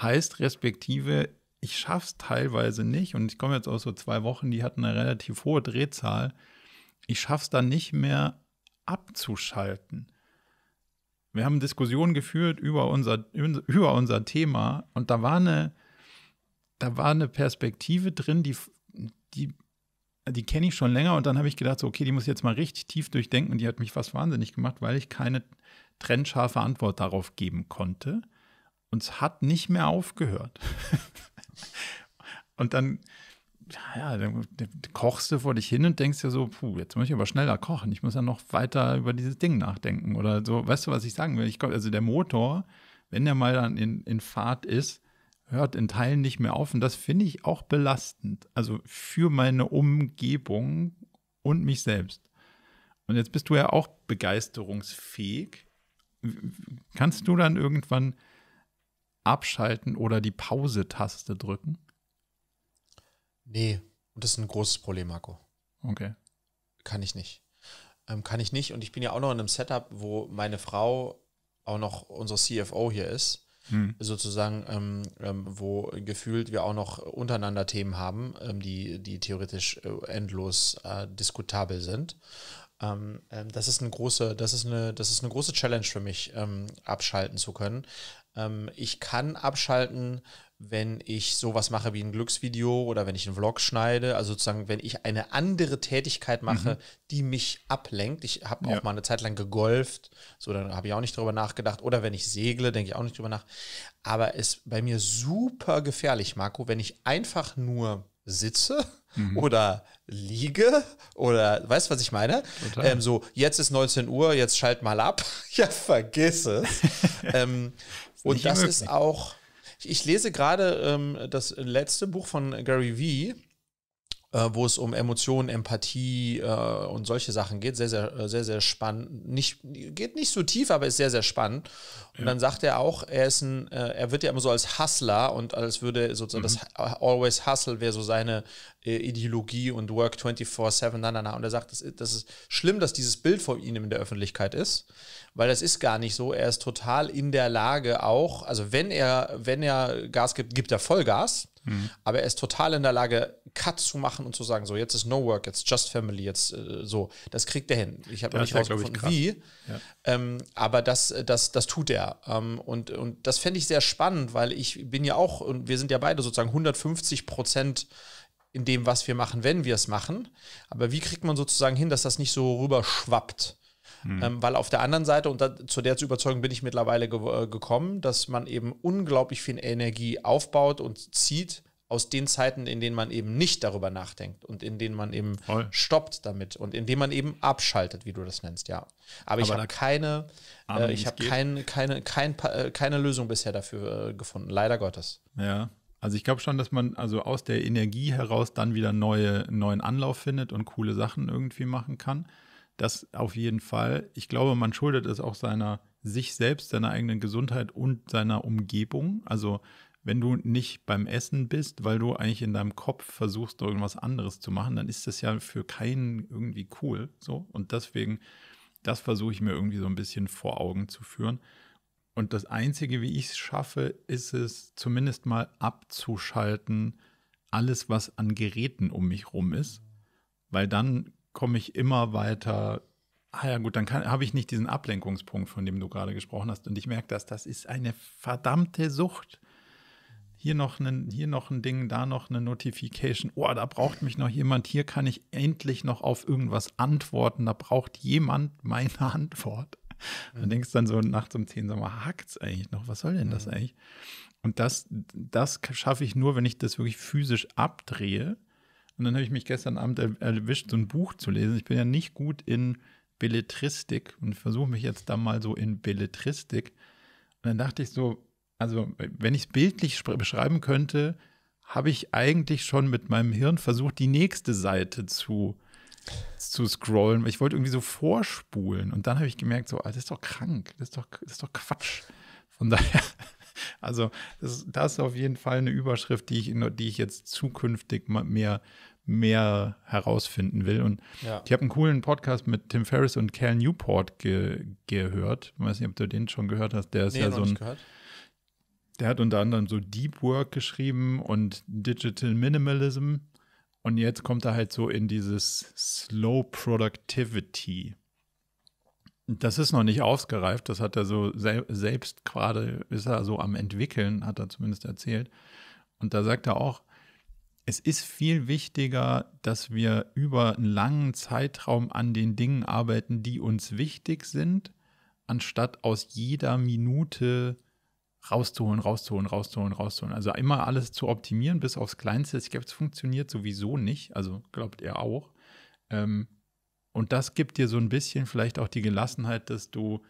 Heißt respektive, ich schaffe es teilweise nicht und ich komme jetzt aus so zwei Wochen, die hatten eine relativ hohe Drehzahl. Ich schaffe es dann nicht mehr abzuschalten. Wir haben Diskussionen geführt über unser, über unser Thema und da war eine, da war eine Perspektive drin, die, die, die kenne ich schon länger und dann habe ich gedacht, so, okay, die muss ich jetzt mal richtig tief durchdenken und die hat mich fast wahnsinnig gemacht, weil ich keine trennscharfe Antwort darauf geben konnte. Und es hat nicht mehr aufgehört. [laughs] und dann, ja, dann kochst du vor dich hin und denkst dir so, puh, jetzt muss ich aber schneller kochen. Ich muss ja noch weiter über dieses Ding nachdenken oder so. Weißt du, was ich sagen will? Ich glaub, also der Motor, wenn der mal dann in, in Fahrt ist, hört in Teilen nicht mehr auf. Und das finde ich auch belastend. Also für meine Umgebung und mich selbst. Und jetzt bist du ja auch begeisterungsfähig. Kannst du dann irgendwann Abschalten oder die Pause-Taste drücken? Nee, und das ist ein großes Problem, Marco. Okay. Kann ich nicht. Ähm, kann ich nicht. Und ich bin ja auch noch in einem Setup, wo meine Frau auch noch unsere CFO hier ist. Hm. sozusagen, ähm, ähm, wo gefühlt wir auch noch untereinander Themen haben, ähm, die, die theoretisch äh, endlos äh, diskutabel sind. Ähm, ähm, das ist eine große, das ist eine, das ist eine große Challenge für mich, ähm, abschalten zu können. Ähm, ich kann abschalten, wenn ich sowas mache wie ein Glücksvideo oder wenn ich einen Vlog schneide, also sozusagen, wenn ich eine andere Tätigkeit mache, mhm. die mich ablenkt. Ich habe ja. auch mal eine Zeit lang gegolft, so dann habe ich auch nicht drüber nachgedacht. Oder wenn ich segle, denke ich auch nicht drüber nach. Aber es ist bei mir super gefährlich, Marco, wenn ich einfach nur sitze mhm. [laughs] oder liege oder weißt du, was ich meine? Ähm, so, jetzt ist 19 Uhr, jetzt schalt mal ab. [laughs] ja, vergiss es. [laughs] ähm, und das möglich. ist auch, ich lese gerade ähm, das letzte Buch von Gary Vee, äh, wo es um Emotionen, Empathie äh, und solche Sachen geht. Sehr, sehr, äh, sehr, sehr spannend. Nicht, geht nicht so tief, aber ist sehr, sehr spannend. Und ja. dann sagt er auch, er ist ein, äh, er wird ja immer so als Hustler und als würde sozusagen mhm. das Always Hustle wäre so seine äh, Ideologie und Work 24-7, na, na, na. Und er sagt, das, das ist schlimm, dass dieses Bild vor ihm in der Öffentlichkeit ist, weil das ist gar nicht so. Er ist total in der Lage auch, also wenn er, wenn er Gas gibt, gibt er Vollgas, mhm. aber er ist total in der Lage, Cut zu machen und zu sagen, so, jetzt ist No Work, jetzt Just Family, jetzt äh, so. Das kriegt er hin. Ich habe noch nicht rausgefunden, wie. Ja. Ähm, aber das, das, das tut er. Ähm, und, und das fände ich sehr spannend, weil ich bin ja auch, und wir sind ja beide sozusagen 150 Prozent in dem, was wir machen, wenn wir es machen. Aber wie kriegt man sozusagen hin, dass das nicht so rüber schwappt? Hm. Ähm, weil auf der anderen Seite, und da, zu der zu überzeugen bin ich mittlerweile ge äh, gekommen, dass man eben unglaublich viel Energie aufbaut und zieht aus den Zeiten, in denen man eben nicht darüber nachdenkt und in denen man eben Voll. stoppt damit und in denen man eben abschaltet, wie du das nennst, ja. Aber, Aber äh, ich habe keine, äh, ich kein, keine, kein, äh, keine Lösung bisher dafür äh, gefunden, leider Gottes. Ja, also ich glaube schon, dass man also aus der Energie heraus dann wieder neue, neuen Anlauf findet und coole Sachen irgendwie machen kann. Das auf jeden Fall. Ich glaube, man schuldet es auch seiner sich selbst, seiner eigenen Gesundheit und seiner Umgebung. Also wenn du nicht beim Essen bist, weil du eigentlich in deinem Kopf versuchst, irgendwas anderes zu machen, dann ist das ja für keinen irgendwie cool. So. Und deswegen, das versuche ich mir irgendwie so ein bisschen vor Augen zu führen. Und das Einzige, wie ich es schaffe, ist es zumindest mal abzuschalten, alles, was an Geräten um mich rum ist, weil dann komme ich immer weiter. Ah ja gut, dann habe ich nicht diesen Ablenkungspunkt, von dem du gerade gesprochen hast. Und ich merke das, das ist eine verdammte Sucht. Hier noch, einen, hier noch ein Ding, da noch eine Notification. Oh, da braucht mich noch jemand. Hier kann ich endlich noch auf irgendwas antworten. Da braucht jemand meine Antwort. Mhm. Du denkst dann so nachts um 10, Sommer, hackt es eigentlich noch? Was soll denn das mhm. eigentlich? Und das, das schaffe ich nur, wenn ich das wirklich physisch abdrehe. Und dann habe ich mich gestern Abend erwischt, so ein Buch zu lesen. Ich bin ja nicht gut in Belletristik und versuche mich jetzt da mal so in Belletristik. Und dann dachte ich so, also wenn ich es bildlich beschreiben könnte, habe ich eigentlich schon mit meinem Hirn versucht, die nächste Seite zu zu scrollen. Ich wollte irgendwie so vorspulen und dann habe ich gemerkt, so, ah, das ist doch krank, das ist doch, das ist doch Quatsch. Von daher, [laughs] also das, das ist auf jeden Fall eine Überschrift, die ich, die ich jetzt zukünftig mehr, mehr herausfinden will. Und ja. ich habe einen coolen Podcast mit Tim Ferriss und Cal Newport ge, gehört. Ich weiß nicht, ob du den schon gehört hast. Der ist nee, ja so ein. Der hat unter anderem so Deep Work geschrieben und Digital Minimalism. Und jetzt kommt er halt so in dieses Slow Productivity. Das ist noch nicht ausgereift, das hat er so sel selbst gerade, ist er so am entwickeln, hat er zumindest erzählt. Und da sagt er auch, es ist viel wichtiger, dass wir über einen langen Zeitraum an den Dingen arbeiten, die uns wichtig sind, anstatt aus jeder Minute äh, rauszuholen, rauszuholen, rauszuholen, rauszuholen. Also immer alles zu optimieren bis aufs Kleinste. Ich glaube, es funktioniert sowieso nicht. Also glaubt er auch. Ähm, und das gibt dir so ein bisschen vielleicht auch die Gelassenheit, dass du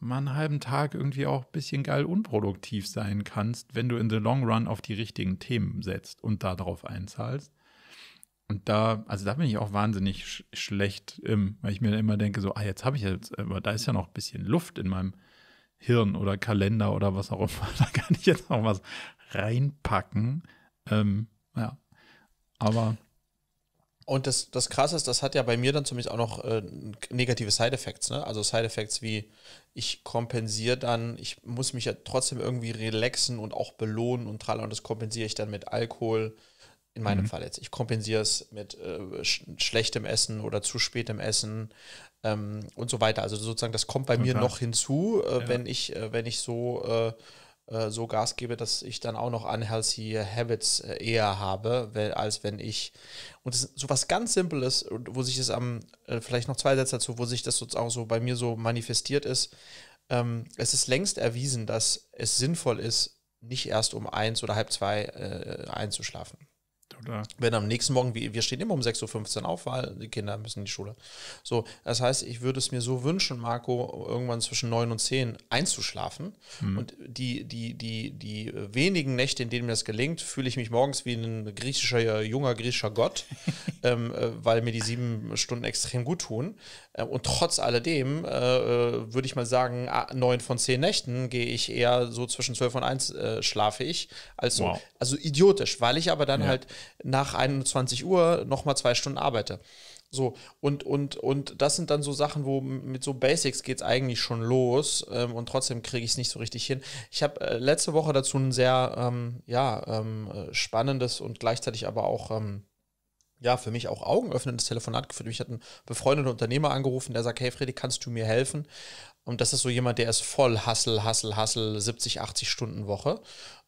mal einen halben Tag irgendwie auch ein bisschen geil unproduktiv sein kannst, wenn du in the long run auf die richtigen Themen setzt und darauf einzahlst. Und da, also da bin ich auch wahnsinnig sch schlecht, ähm, weil ich mir immer denke, so, ah, jetzt habe ich jetzt, aber da ist ja noch ein bisschen Luft in meinem Hirn oder Kalender oder was auch immer. [laughs] Da kann ich jetzt noch was reinpacken. Ähm, ja. Aber. Und das, das Krasse ist, das hat ja bei mir dann zumindest auch noch äh, negative Side-Effects. Ne? Also Side-Effects wie, ich kompensiere dann, ich muss mich ja trotzdem irgendwie relaxen und auch belohnen und tralala. Und das kompensiere ich dann mit Alkohol, in meinem mhm. Fall jetzt. Ich kompensiere es mit äh, sch schlechtem Essen oder zu spätem Essen, ähm, und so weiter. Also sozusagen, das kommt bei Total. mir noch hinzu, äh, ja. wenn ich, äh, wenn ich so äh, äh so Gas gebe, dass ich dann auch noch unhealthy Habits äh, eher habe, als wenn ich und so was ganz Simples, wo sich das am äh, vielleicht noch zwei Sätze dazu, wo sich das sozusagen auch so bei mir so manifestiert ist. Ähm, es ist längst erwiesen, dass es sinnvoll ist, nicht erst um eins oder halb zwei einzuschlafen. Oder? Wenn am nächsten Morgen, wir stehen immer um 6.15 Uhr auf, weil die Kinder müssen in die Schule. So, das heißt, ich würde es mir so wünschen, Marco, irgendwann zwischen 9 und 10 einzuschlafen. Mhm. Und die, die, die, die wenigen Nächte, in denen mir das gelingt, fühle ich mich morgens wie ein griechischer, junger griechischer Gott, [laughs] ähm, äh, weil mir die sieben Stunden extrem gut tun. Äh, und trotz alledem äh, äh, würde ich mal sagen, ah, neun von zehn Nächten gehe ich eher so zwischen 12 und 1 äh, schlafe ich. Also, wow. also idiotisch, weil ich aber dann ja. halt nach 21 Uhr nochmal zwei Stunden arbeite. So, und, und, und das sind dann so Sachen, wo mit so Basics geht es eigentlich schon los ähm, und trotzdem kriege ich es nicht so richtig hin. Ich habe äh, letzte Woche dazu ein sehr ähm, ja, ähm, äh, spannendes und gleichzeitig aber auch ähm, ja, für mich auch augenöffnendes Telefonat geführt. Mich hat ein befreundeter Unternehmer angerufen, der sagt, hey Freddy, kannst du mir helfen? Und das ist so jemand, der ist voll Hassel, Hassel, Hassel, 70, 80 Stunden Woche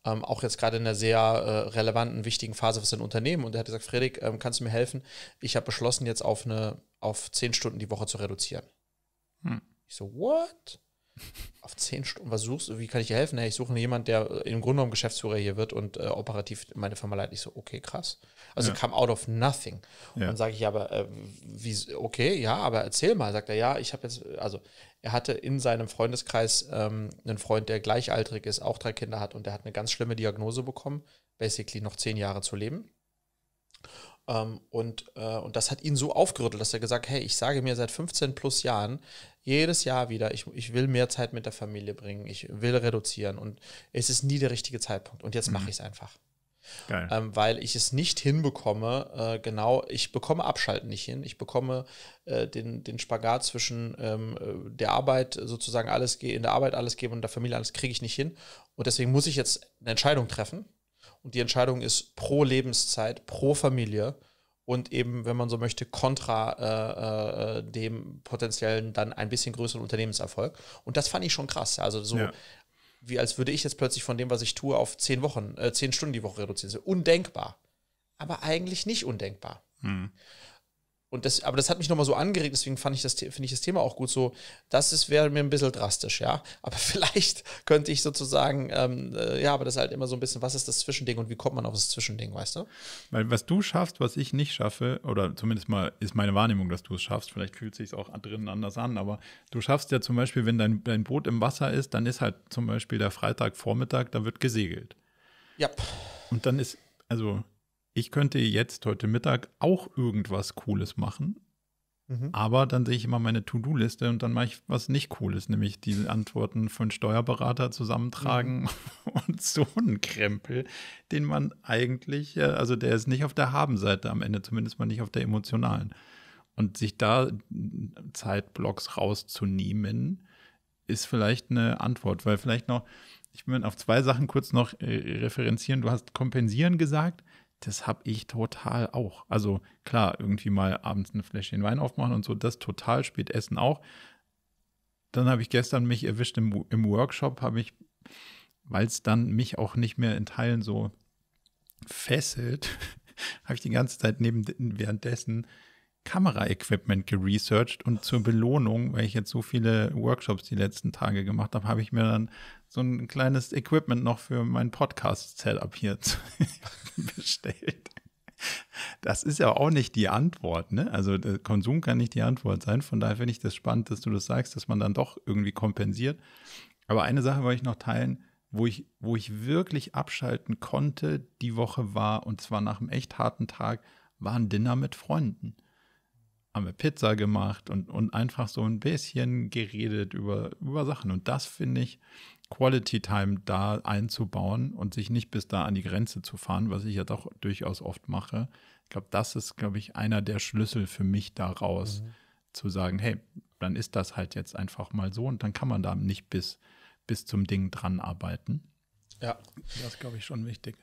ähm, auch jetzt gerade in einer sehr äh, relevanten, wichtigen Phase für sein Unternehmen. Und er hat gesagt, Fredrik, ähm, kannst du mir helfen? Ich habe beschlossen, jetzt auf eine auf zehn Stunden die Woche zu reduzieren. Hm. Ich so, what? Auf zehn Stunden, was suchst du, wie kann ich dir helfen? Hey, ich suche jemanden, der äh, im Grunde genommen Geschäftsführer hier wird und äh, operativ meine Firma leitet. Ich so, okay, krass. Also ja. kam out of nothing. Ja. Und dann sage ich, aber äh, wie, okay, ja, aber erzähl mal. Sagt er, ja, ich habe jetzt, also er hatte in seinem Freundeskreis ähm, einen Freund, der gleichaltrig ist, auch drei Kinder hat und der hat eine ganz schlimme Diagnose bekommen, basically noch zehn Jahre zu leben. Ähm, und, äh, und das hat ihn so aufgerüttelt, dass er gesagt, hat, hey, ich sage mir seit 15 plus Jahren jedes Jahr wieder, ich, ich will mehr Zeit mit der Familie bringen, ich will reduzieren und es ist nie der richtige Zeitpunkt und jetzt mache mhm. ich es einfach. Ähm, weil ich es nicht hinbekomme, äh, genau, ich bekomme Abschalten nicht hin, ich bekomme äh, den, den Spagat zwischen ähm, äh, der Arbeit sozusagen alles, in der Arbeit alles geben und der Familie alles kriege ich nicht hin und deswegen muss ich jetzt eine Entscheidung treffen und die Entscheidung ist pro Lebenszeit, pro Familie und eben, wenn man so möchte, kontra äh, äh, äh, dem potenziellen dann ein bisschen größeren Unternehmenserfolg. Und das fand ich schon krass. Also so. Ja. Wie als würde ich jetzt plötzlich von dem, was ich tue, auf zehn Wochen, äh, zehn Stunden die Woche reduzieren. Undenkbar. Aber eigentlich nicht undenkbar. Hm. Und das, aber das hat mich nochmal so angeregt, deswegen fand ich das, finde ich das Thema auch gut so. Das wäre mir ein bisschen drastisch, ja. Aber [laughs] vielleicht könnte ich sozusagen, ähm, äh, ja, aber das ist halt immer so ein bisschen, was ist das Zwischending und wie kommt man auf das Zwischending, weißt du? Weil was du schaffst, was ich nicht schaffe, oder zumindest mal ist meine Wahrnehmung, dass du es schaffst, vielleicht fühlt es sich auch drinnen anders an, aber du schaffst ja zum Beispiel, wenn dein, dein Boot im Wasser ist, dann ist halt zum Beispiel der Freitagvormittag, da wird gesegelt. Ja. Und dann ist, also ich könnte jetzt heute Mittag auch irgendwas Cooles machen. Mhm. Aber dann sehe ich immer meine To-Do-Liste und dann mache ich was nicht Cooles, nämlich diese Antworten von Steuerberater zusammentragen mhm. [laughs] und so einen Krempel, den man eigentlich, äh, also der ist nicht auf der Habenseite am Ende, zumindest mal nicht auf der emotionalen. Und sich da äh, Zeitblocks rauszunehmen, ist vielleicht eine Antwort, weil vielleicht noch, ich will auf zwei Sachen kurz noch äh, referenzieren. Du hast kompensieren gesagt das habe ich total auch. Also klar, irgendwie mal abends ein Fläschchen Wein aufmachen und so, das total spät Essen auch. Dann habe ich gestern mich erwischt im, im Workshop, habe ich, weil es dann mich auch nicht mehr in Teilen so fesselt, [laughs] habe ich die ganze Zeit neben währenddessen Kameraequipment geresearched und zur Belohnung, weil ich jetzt so viele Workshops die letzten Tage gemacht habe, habe ich mir dann so ein kleines Equipment noch für mein Podcast-Setup hier [laughs] bestellt. Das ist ja auch nicht die Antwort, ne? Also Konsum kann nicht die Antwort sein. Von daher finde ich das spannend, dass du das sagst, dass man dann doch irgendwie kompensiert. Aber eine Sache wollte ich noch teilen, wo ich, wo ich wirklich abschalten konnte, die Woche war, und zwar nach einem echt harten Tag, war ein Dinner mit Freunden haben wir Pizza gemacht und, und einfach so ein bisschen geredet über, über Sachen. Und das finde ich, Quality Time da einzubauen und sich nicht bis da an die Grenze zu fahren, was ich ja doch durchaus oft mache. Ich glaube, das ist, glaube ich, einer der Schlüssel für mich daraus, mhm. zu sagen, hey, dann ist das halt jetzt einfach mal so und dann kann man da nicht bis, bis zum Ding dran arbeiten. Ja, das glaube ich schon wichtig.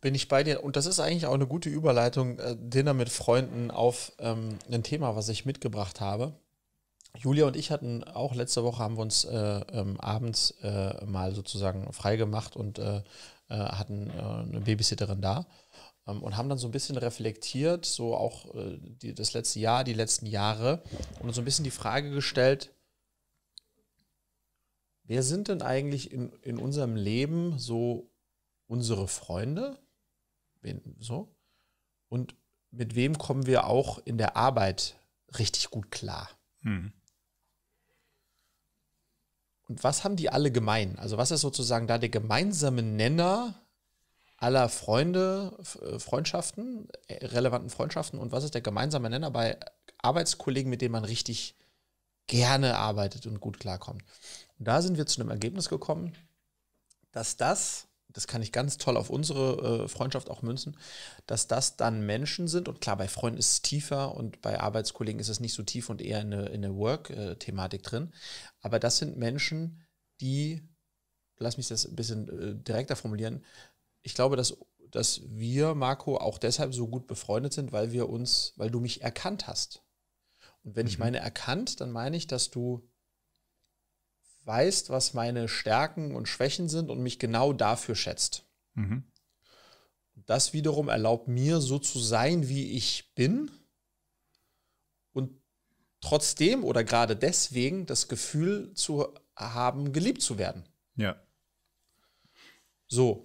Bin ich bei dir. Und das ist eigentlich auch eine gute Überleitung, äh, Dinner mit Freunden auf ähm, ein Thema, was ich mitgebracht habe. Julia und ich hatten auch letzte Woche haben wir uns äh, ähm, abends äh, mal sozusagen frei gemacht und äh, äh, hatten äh, eine Babysitterin da ähm, und haben dann so ein bisschen reflektiert, so auch die, das letzte Jahr, die letzten Jahre und uns so ein bisschen die Frage gestellt, wer sind denn eigentlich in, in unserem Leben so unsere Freunde wen, so. Und mit wem kommen wir auch in der Arbeit richtig gut klar? Hm. Und was haben die alle gemein? Also was ist sozusagen da der gemeinsame Nenner aller Freunde, äh, Freundschaften, äh, relevanten Freundschaften und was ist der gemeinsame Nenner bei Arbeitskollegen, mit denen man richtig gerne arbeitet und gut klarkommt? Und da sind wir zu einem Ergebnis gekommen, dass das das kann ich ganz toll auf unsere äh, Freundschaft auch münzen, dass das dann Menschen sind. Und klar, bei Freunden ist es tiefer und bei Arbeitskollegen ist es nicht so tief und eher in eine, eine Work-Thematik drin. Aber das sind Menschen, die, lass mich das ein bisschen äh, direkter formulieren, ich glaube, dass, dass wir, Marco, auch deshalb so gut befreundet sind, weil wir uns, weil du mich erkannt hast. Und wenn mhm. ich meine erkannt, dann meine ich, dass du weißt, was meine Stärken und Schwächen sind und mich genau dafür schätzt. Mhm. Das wiederum erlaubt mir, so zu sein, wie ich bin und trotzdem oder gerade deswegen das Gefühl zu haben, geliebt zu werden. Ja. So,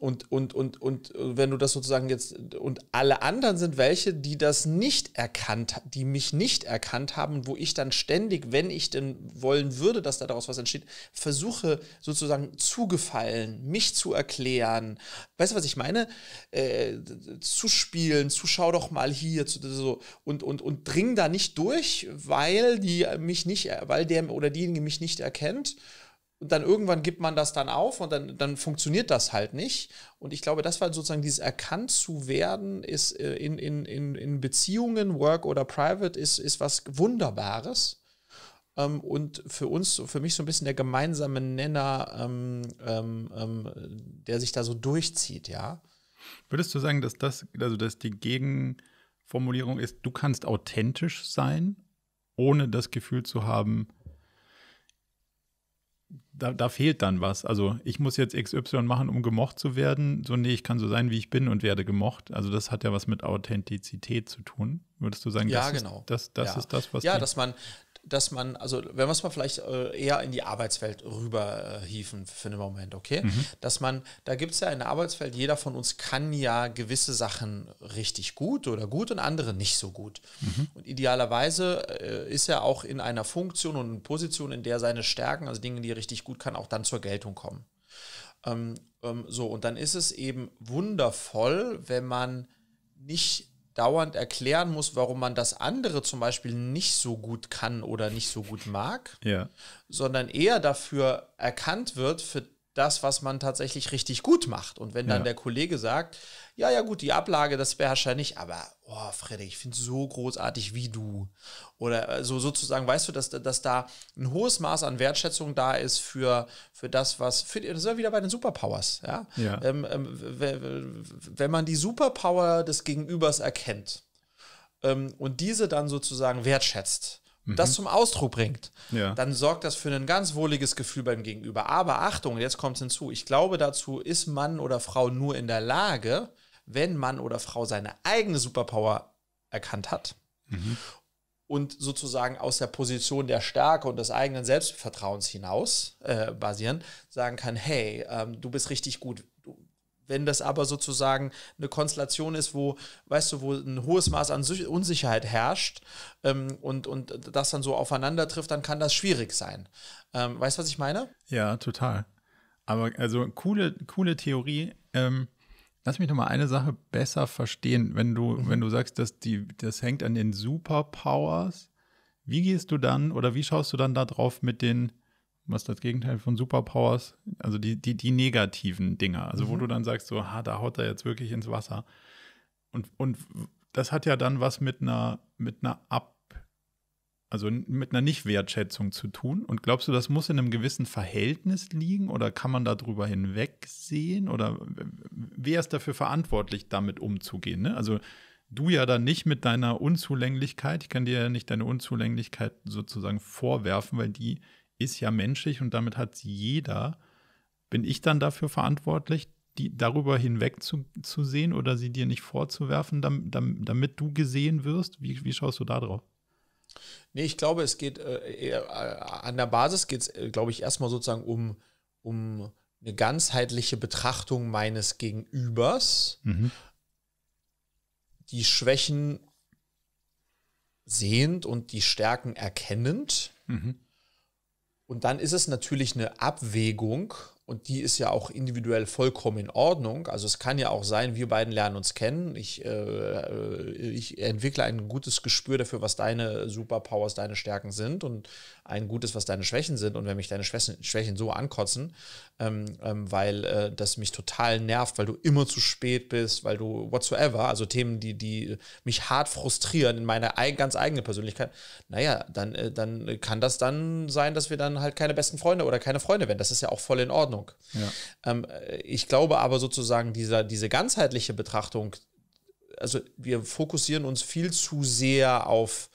und, und, und, und, und wenn du das sozusagen jetzt, und alle anderen sind welche, die das nicht erkannt, die mich nicht erkannt haben, wo ich dann ständig, wenn ich denn wollen würde, dass da daraus was entsteht, versuche sozusagen zugefallen, mich zu erklären. Weißt du, was ich meine? Äh, zu spielen, zu schau doch mal hier, zu, so, und, und, und dring da nicht durch, weil die mich nicht, weil der oder diejenige mich nicht erkennt und dann irgendwann gibt man das dann auf und dann, dann funktioniert das halt nicht. Und ich glaube, das war sozusagen dieses erkannt zu werden, ist äh, in, in, in, in Beziehungen, Work oder Private, ist, ist was Wunderbares ähm, und für uns, für mich so ein bisschen der gemeinsame Nenner, ähm, ähm, ähm, der sich da so durchzieht, ja. Würdest du sagen, dass das, also dass die Gegenformulierung ist, du kannst authentisch sein, ohne das Gefühl zu haben, da, da, fehlt dann was. Also ich muss jetzt XY machen, um gemocht zu werden. So, nee, ich kann so sein, wie ich bin und werde gemocht. Also das hat ja was mit Authentizität zu tun. Würdest du sagen, ja, das, genau. ist, das, das ja. ist das, was. Ja, dass man, dass man, also wenn wir es mal vielleicht äh, eher in die Arbeitswelt rüber äh, hieven für einen Moment, okay? Mhm. Dass man, da gibt es ja in der Arbeitswelt, jeder von uns kann ja gewisse Sachen richtig gut oder gut und andere nicht so gut. Mhm. Und idealerweise äh, ist er auch in einer Funktion und Position, in der seine Stärken, also Dinge, die er richtig gut kann, auch dann zur Geltung kommen. Ähm, ähm, so, und dann ist es eben wundervoll, wenn man nicht dauernd erklären muss, warum man das andere zum Beispiel nicht so gut kann oder nicht so gut mag, ja. sondern eher dafür erkannt wird, für das, was man tatsächlich richtig gut macht. Und wenn dann ja. der Kollege sagt, ja, ja gut, die Ablage, das beherrscht er nicht, aber oh, Freddy, ich finde es so großartig wie du. Oder äh, so sozusagen, weißt du, dass, dass da ein hohes Maß an Wertschätzung da ist für, für das, was, für, das ist ja wieder bei den Superpowers, ja. ja. Ähm, ähm, wenn man die Superpower des Gegenübers erkennt ähm, und diese dann sozusagen wertschätzt, mhm. das zum Ausdruck bringt, ja. dann sorgt das für ein ganz wohliges Gefühl beim Gegenüber. Aber Achtung, jetzt kommt es hinzu, ich glaube dazu ist Mann oder Frau nur in der Lage, wenn Mann oder Frau seine eigene Superpower erkannt hat mhm. und sozusagen aus der Position der Stärke und des eigenen Selbstvertrauens hinaus äh, basieren, sagen kann, hey, ähm, du bist richtig gut. Wenn das aber sozusagen eine Konstellation ist, wo, weißt du, wo ein hohes Maß an Unsicherheit herrscht ähm, und, und das dann so aufeinander trifft, dann kann das schwierig sein. Ähm, weißt du, was ich meine? Ja, total. Aber also coole, coole Theorie. Ähm, Lass mich noch mal eine Sache besser verstehen, wenn du, mhm. wenn du sagst, dass die, das hängt an den Superpowers. Wie gehst du dann oder wie schaust du dann da drauf mit den, was ist das Gegenteil von Superpowers, also die, die, die negativen Dinger, also mhm. wo du dann sagst, so, ha, da haut er jetzt wirklich ins Wasser. Und, und das hat ja dann was mit einer, mit einer Ab also mit einer Nichtwertschätzung zu tun. Und glaubst du, das muss in einem gewissen Verhältnis liegen oder kann man darüber hinwegsehen? Oder wer ist dafür verantwortlich, damit umzugehen? Ne? Also du ja dann nicht mit deiner Unzulänglichkeit. Ich kann dir ja nicht deine Unzulänglichkeit sozusagen vorwerfen, weil die ist ja menschlich und damit hat sie jeder. Bin ich dann dafür verantwortlich, die darüber hinweg zu, sehen oder sie dir nicht vorzuwerfen, damit, damit du gesehen wirst? Wie, wie schaust du da drauf? Nee, ich glaube, es geht äh, äh an der Basis geht es, äh, glaube ich, erstmal sozusagen um, um eine ganzheitliche Betrachtung meines Gegenübers, mhm. die Schwächen sehend und die Stärken erkennend. Mhm. Und dann ist es natürlich eine Abwägung und die ist ja auch individuell vollkommen in Ordnung. Also es kann ja auch sein, wir beiden lernen uns kennen. Ich, äh, äh ich entwickle ein gutes Gespür dafür, was deine Superpowers, deine Stärken sind und ein Gutes, was deine Schwächen sind. Und wenn mich deine Schwächen, so ankotzen, ähm, ähm, weil äh, das mich total nervt, weil du immer zu spät bist, weil du whatsoever, also Themen, die, die mich hart frustrieren in meiner eig ganz eigenen Persönlichkeit, naja, dann, äh, dann kann das dann sein, dass wir dann halt keine besten Freunde oder keine Freunde werden. Das ist ja auch voll in Ordnung. Ja. Ähm, äh, ich glaube aber sozusagen, dieser, diese ganzheitliche Betrachtung, also wir fokussieren uns viel zu sehr auf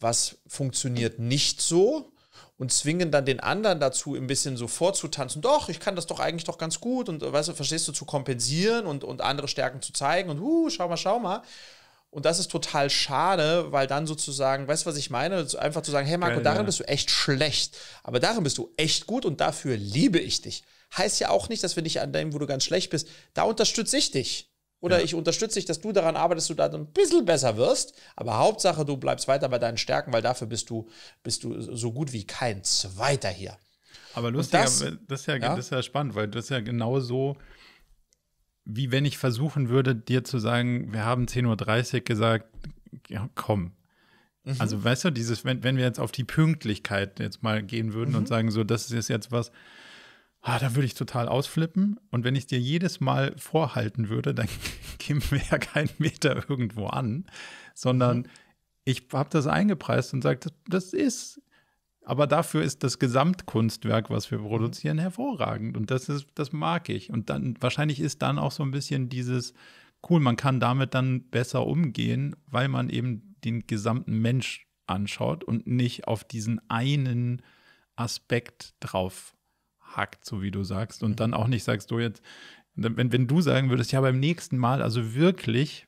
was funktioniert nicht so und zwingen dann den anderen dazu, ein bisschen so vorzutanzen. Doch, ich kann das doch eigentlich doch ganz gut und weißt du, verstehst du, zu kompensieren und, und andere Stärken zu zeigen und uh, schau mal, schau mal. Und das ist total schade, weil dann sozusagen, weißt du, was ich meine? Einfach zu sagen, hey Marco, Geil, darin ja. bist du echt schlecht, aber darin bist du echt gut und dafür liebe ich dich. Heißt ja auch nicht, dass wir nicht an dem, wo du ganz schlecht bist, da unterstütze ich dich. Oder ja. ich unterstütze dich, dass du daran arbeitest, dass du da ein bisschen besser wirst. Aber Hauptsache, du bleibst weiter bei deinen Stärken, weil dafür bist du, bist du so gut wie kein Zweiter hier. Aber lustig, das, das, ist ja, ja? das ist ja spannend, weil das ist ja genau so, wie wenn ich versuchen würde, dir zu sagen, wir haben 10.30 Uhr gesagt, ja, komm. Mhm. Also weißt du, dieses, wenn, wenn wir jetzt auf die Pünktlichkeit jetzt mal gehen würden mhm. und sagen, so, das ist jetzt was, ah, da würde ich total ausflippen. Und wenn ich dir jedes Mal vorhalten würde, dann kämen [laughs] wir ja keinen Meter irgendwo an, sondern mhm. ich habe das eingepreist und sage, das, das, ist. Aber dafür ist das Gesamtkunstwerk, was wir mhm. produzieren, hervorragend. Und das ist, das mag ich. Und dann wahrscheinlich ist dann auch so ein bisschen dieses, cool, man kann damit dann besser umgehen, weil man eben den gesamten Mensch anschaut und nicht auf diesen einen Aspekt drauf hackt, so wie du sagst. Und mhm. dann auch nicht sagst du jetzt, wenn, wenn du sagen würdest, ja, beim nächsten Mal, also wirklich,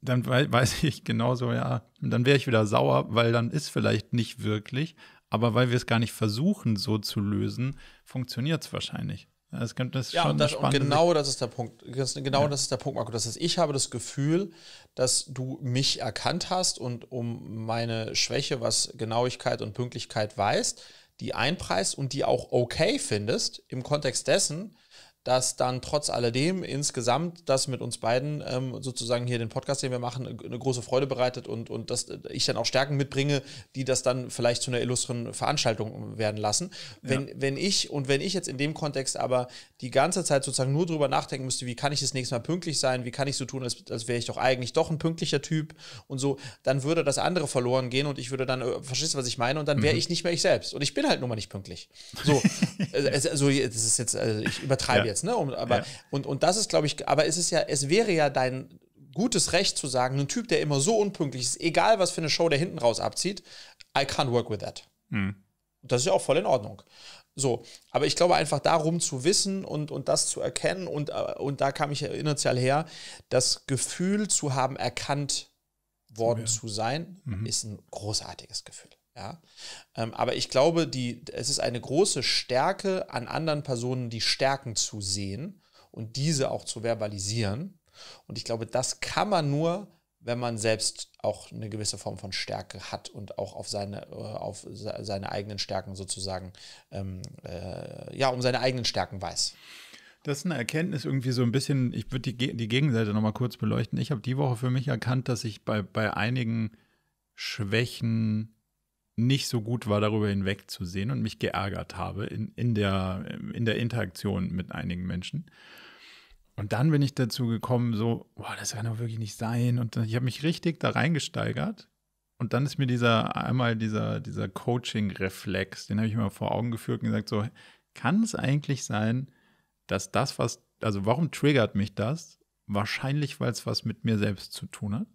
dann we weiß [laughs] ich genauso, ja, dann wäre ich wieder sauer, weil dann ist vielleicht nicht wirklich. Aber weil wir es gar nicht versuchen, so zu lösen, funktioniert es wahrscheinlich. Das könnte, das ja, und, das, und genau das ist der Punkt. Das, genau ja. das ist der Punkt, Marco. Das heißt, ich habe das Gefühl, dass du mich erkannt hast und um meine Schwäche, was Genauigkeit und Pünktlichkeit weißt die einpreist und die auch okay findest im Kontext dessen, dass dann trotz alledem insgesamt das mit uns beiden ähm, sozusagen hier den Podcast, den wir machen, eine große Freude bereitet und, und dass ich dann auch Stärken mitbringe, die das dann vielleicht zu einer illustren Veranstaltung werden lassen. Wenn, ja. wenn ich und wenn ich jetzt in dem Kontext aber die ganze Zeit sozusagen nur drüber nachdenken müsste, wie kann ich das nächste Mal pünktlich sein, wie kann ich so tun, als, als wäre ich doch eigentlich doch ein pünktlicher Typ und so, dann würde das andere verloren gehen und ich würde dann, äh, verstehst du, was ich meine? Und dann wäre mhm. ich nicht mehr ich selbst. Und ich bin halt nun mal nicht pünktlich. So, [laughs] äh, also, also das ist jetzt, also ich übertreibe ja. jetzt jetzt, ne? Und, aber, ja. und, und das ist, glaube ich, aber es ist ja, es wäre ja dein gutes Recht zu sagen, ein Typ, der immer so unpünktlich ist, egal was für eine Show der hinten raus abzieht, I can't work with that. Mhm. Das ist ja auch voll in Ordnung. So, aber ich glaube einfach darum zu wissen und, und das zu erkennen und, äh, und da kam ich initial her, das Gefühl zu haben, erkannt worden ja. zu sein, mhm. ist ein großartiges Gefühl. Ja? Ähm, aber ich glaube, die, es ist eine große Stärke, an anderen Personen die Stärken zu sehen und diese auch zu verbalisieren. Und ich glaube, das kann man nur, wenn man selbst auch eine gewisse Form von Stärke hat und auch auf seine, äh, auf seine eigenen Stärken sozusagen, ähm, äh, ja, um seine eigenen Stärken weiß. Das ist eine Erkenntnis irgendwie so ein bisschen, ich würde die, die Gegenseite nochmal kurz beleuchten. Ich habe die Woche für mich erkannt, dass ich bei, bei einigen Schwächen nicht so gut war, darüber hinwegzusehen und mich geärgert habe in, in, der, in der Interaktion mit einigen Menschen. Und dann bin ich dazu gekommen, so, boah, das kann doch wirklich nicht sein. Und ich habe mich richtig da reingesteigert. Und dann ist mir dieser, einmal dieser, dieser Coaching-Reflex, den habe ich mir vor Augen geführt und gesagt, so, kann es eigentlich sein, dass das, was, also warum triggert mich das? Wahrscheinlich, weil es was mit mir selbst zu tun hat.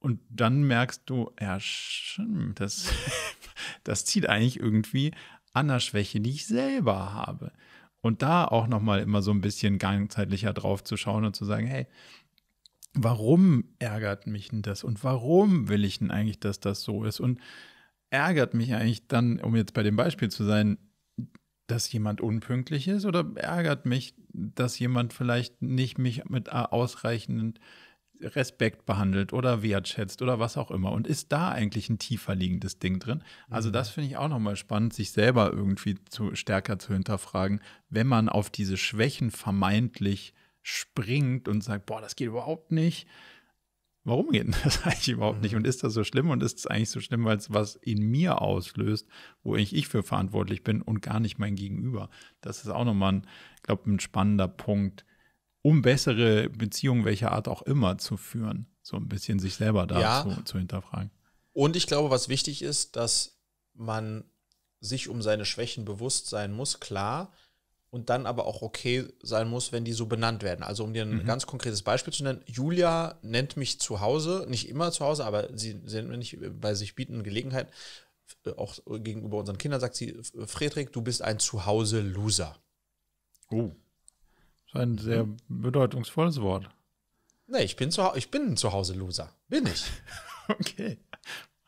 Und dann merkst du, ja, das, [laughs] das zieht eigentlich irgendwie an der Schwäche, die ich selber habe. Und da auch nochmal immer so ein bisschen ganzheitlicher drauf zu schauen und zu sagen, hey, warum ärgert mich denn das? Und warum will ich denn eigentlich, dass das so ist? Und ärgert mich eigentlich dann, um jetzt bei dem Beispiel zu sein, dass jemand unpünktlich ist? Oder ärgert mich, dass jemand vielleicht nicht mich mit äh, ausreichenden Respekt behandelt oder wertschätzt oder was auch immer. Und ist da eigentlich ein tiefer liegendes Ding drin? Also mhm. das finde ich auch nochmal spannend, sich selber irgendwie zu, stärker zu hinterfragen, wenn man auf diese Schwächen vermeintlich springt und sagt, boah, das geht überhaupt nicht. Warum geht denn das [laughs] eigentlich überhaupt nicht? Mhm. Und ist das so schlimm? Und ist es eigentlich so schlimm, weil es was in mir auslöst, wo eigentlich ich für verantwortlich bin und gar nicht mein Gegenüber? Das ist auch nochmal, ich glaube ein spannender Punkt, um bessere Beziehungen welcher Art auch immer zu führen. So ein bisschen sich selber da ja. zu, zu hinterfragen. Und ich glaube, was wichtig ist, dass man sich um seine Schwächen bewusst sein muss, klar, und dann aber auch okay sein muss, wenn die so benannt werden. Also um dir ein mhm. ganz konkretes Beispiel zu nennen, Julia nennt mich zu Hause, nicht immer zu Hause, aber sie, sie nennt mich äh, bei sich bietenden Gelegenheit, äh, auch gegenüber unseren Kindern sagt sie, Friedrich, du bist ein Zuhause-Loser. Oh. Das ist ein sehr mhm. bedeutungsvolles Wort. Nee, ich bin, zu, ich bin ein Zuhause-Loser. Bin ich. [laughs] okay.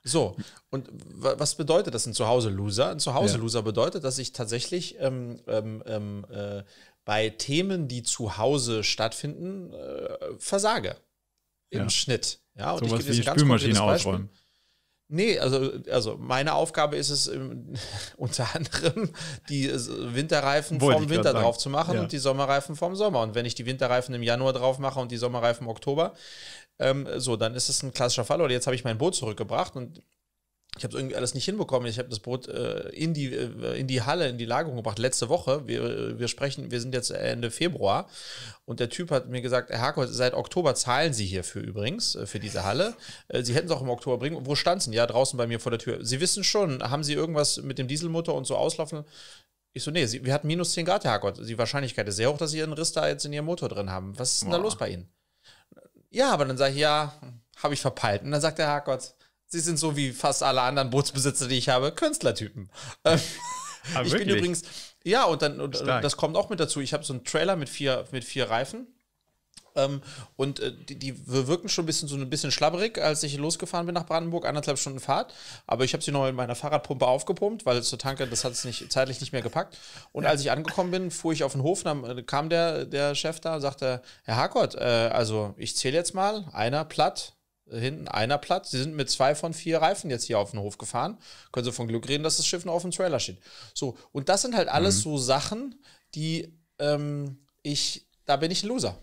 So, und was bedeutet das, ein Zuhause-Loser? Ein Zuhause-Loser ja. bedeutet, dass ich tatsächlich ähm, ähm, ähm, äh, bei Themen, die zu Hause stattfinden, äh, versage. Im ja. Schnitt. Ja, und so ich gebe jetzt ein ganz Spülmaschine ausräumen. Beispiel. Nee, also, also meine Aufgabe ist es ähm, [laughs] unter anderem, die äh, Winterreifen Wollte vom Winter drauf zu machen ja. und die Sommerreifen vom Sommer. Und wenn ich die Winterreifen im Januar drauf mache und die Sommerreifen im Oktober, ähm, so, dann ist es ein klassischer Fall. Oder jetzt habe ich mein Boot zurückgebracht und ich habe es irgendwie alles nicht hinbekommen. Ich habe das Brot äh, in, die, äh, in die Halle, in die Lagerung gebracht, letzte Woche. Wir, äh, wir sprechen, wir sind jetzt Ende Februar. Und der Typ hat mir gesagt, Herr Harkourt, seit Oktober zahlen Sie hierfür übrigens, äh, für diese Halle. Äh, Sie hätten es auch im Oktober bringen. wo standen? es Ja, draußen bei mir vor der Tür. Sie wissen schon, haben Sie irgendwas mit dem Dieselmotor und so auslaufen? Ich so, nee, Sie, wir hatten minus 10 Grad, Herr Harkourt. Die Wahrscheinlichkeit ist sehr hoch, dass Sie Ihren Riss da jetzt in Ihrem Motor drin haben. Was ist denn Boah. da los bei Ihnen? Ja, aber dann sage ich, ja, hm, habe ich verpeilt. Und dann sagt der Herr Harkourt, Sie sind so wie fast alle anderen Bootsbesitzer, die ich habe, Künstlertypen. Ah, ähm, [laughs] ich wirklich? bin übrigens, ja, und dann und, das kommt auch mit dazu. Ich habe so einen Trailer mit vier, mit vier Reifen. Ähm, und äh, die, die wirken schon ein bisschen so ein bisschen schlabberig, als ich losgefahren bin nach Brandenburg, anderthalb Stunden Fahrt. Aber ich habe sie noch in meiner Fahrradpumpe aufgepumpt, weil zur Tanke, das hat es nicht, zeitlich nicht mehr gepackt. Und ja. als ich angekommen bin, fuhr ich auf den Hof, dann äh, kam der, der Chef da und sagte, Herr Harkort, äh, also ich zähle jetzt mal, einer platt, hinten einer Platz. Sie sind mit zwei von vier Reifen jetzt hier auf den Hof gefahren. Können Sie von Glück reden, dass das Schiff noch auf dem Trailer steht. So, und das sind halt alles mhm. so Sachen, die ähm, ich, da bin ich ein Loser.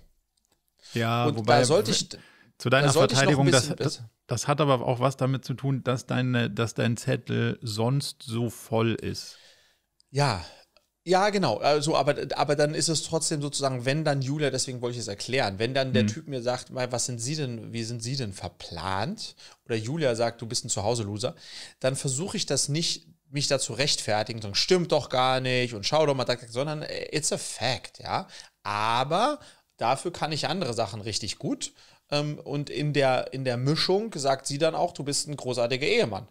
Ja, und wobei, da sollte ich. Zu deiner da Verteidigung, das, das, das, hat aber auch was damit zu tun, dass, deine, dass dein Zettel sonst so voll ist. Ja, ja, genau. Also, aber, aber dann ist es trotzdem sozusagen, wenn dann Julia, deswegen wollte ich es erklären, wenn dann der mhm. Typ mir sagt, was sind Sie denn, wie sind Sie denn verplant? Oder Julia sagt, du bist ein Zuhause-Loser, dann versuche ich das nicht, mich dazu rechtfertigen, sondern stimmt doch gar nicht und schau doch mal, sondern äh, it's a fact, ja. Aber dafür kann ich andere Sachen richtig gut. Ähm, und in der, in der Mischung sagt sie dann auch, du bist ein großartiger Ehemann.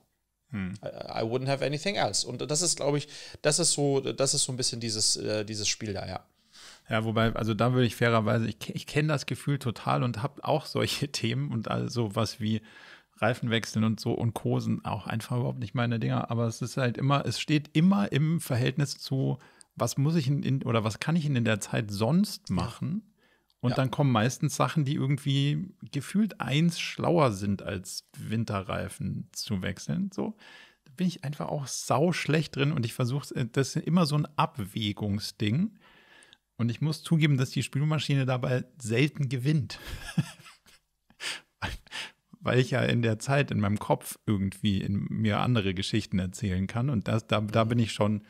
Hm. I, I, wouldn't have anything else. Und das ist, glaube ich, das ist so, das ist so ein bisschen dieses, äh, dieses Spiel da, ja. Ja, wobei, also da würde ich fairerweise, ich, ich kenne das Gefühl total und habe auch solche [laughs] Themen und also was wie Reifen wechseln und so und Kosen auch einfach überhaupt nicht meine Dinger. Aber es ist halt immer, es steht immer im Verhältnis zu, was muss ich in, oder was kann ich in der Zeit sonst machen? Und ja. dann kommen meistens Sachen, die irgendwie gefühlt eins schlauer sind, als Winterreifen zu wechseln. So da bin ich einfach auch sau schlecht drin und ich versuche, äh, das ist immer so ein Abwägungsding. Und ich muss zugeben, dass die Spülmaschine dabei selten gewinnt. [laughs] Weil ich ja in der Zeit in meinem Kopf irgendwie in mir andere Geschichten erzählen kann. Und das, da, da mhm. bin ich schon,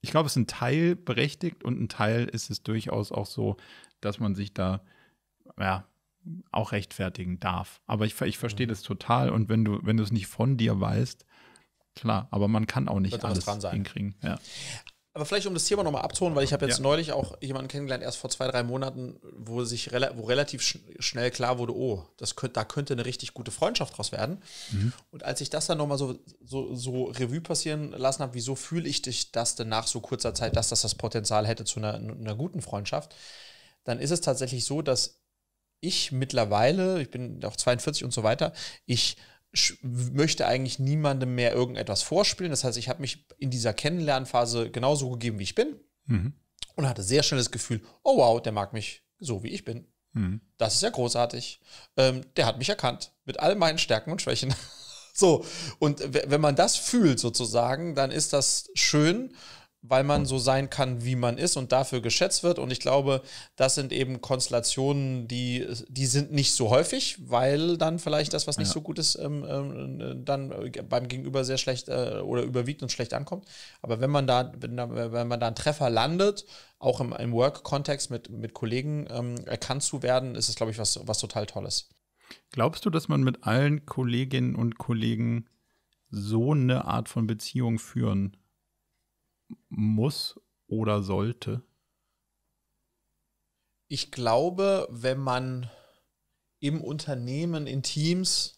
ich glaube, es ist ein Teil berechtigt und ein Teil ist es durchaus auch so, dass man sich da ja, auch rechtfertigen darf. Aber ich, ich verstehe mhm. das total und wenn du, wenn du es nicht von dir weißt, klar, aber man kann auch nicht Wird alles dran sein. hinkriegen. Ja. Aber vielleicht um das Thema nochmal abzuholen, weil ich habe jetzt ja. neulich auch jemanden kennengelernt, erst vor zwei, drei Monaten, wo sich rela wo relativ sch schnell klar wurde, oh, das könnt, da könnte eine richtig gute Freundschaft draus werden. Mhm. Und als ich das dann nochmal so, so, so Revue passieren lassen habe, wieso fühle ich dich das denn nach so kurzer Zeit, dass das das Potenzial hätte zu einer, einer guten Freundschaft, dann ist es tatsächlich so, dass ich mittlerweile, ich bin auch 42 und so weiter, ich möchte eigentlich niemandem mehr irgendetwas vorspielen. Das heißt, ich habe mich in dieser Kennenlernphase genauso gegeben, wie ich bin mhm. und hatte sehr schnell das Gefühl, oh wow, der mag mich so, wie ich bin. Mhm. Das ist ja großartig. Ähm, der hat mich erkannt mit all meinen Stärken und Schwächen. [laughs] so, und wenn man das fühlt sozusagen, dann ist das schön weil man so sein kann, wie man ist und dafür geschätzt wird. Und ich glaube, das sind eben Konstellationen, die, die sind nicht so häufig, weil dann vielleicht das, was nicht ja. so gut ist, ähm, ähm, dann äh, beim Gegenüber sehr schlecht äh, oder überwiegt und schlecht ankommt. Aber wenn man da, wenn man da einen Treffer landet, auch im, im Work-Kontext mit, mit Kollegen ähm, erkannt zu werden, ist es, glaube ich, was, was total Tolles. Glaubst du, dass man mit allen Kolleginnen und Kollegen so eine Art von Beziehung führen kann? muss oder sollte? Ich glaube, wenn man im Unternehmen, in Teams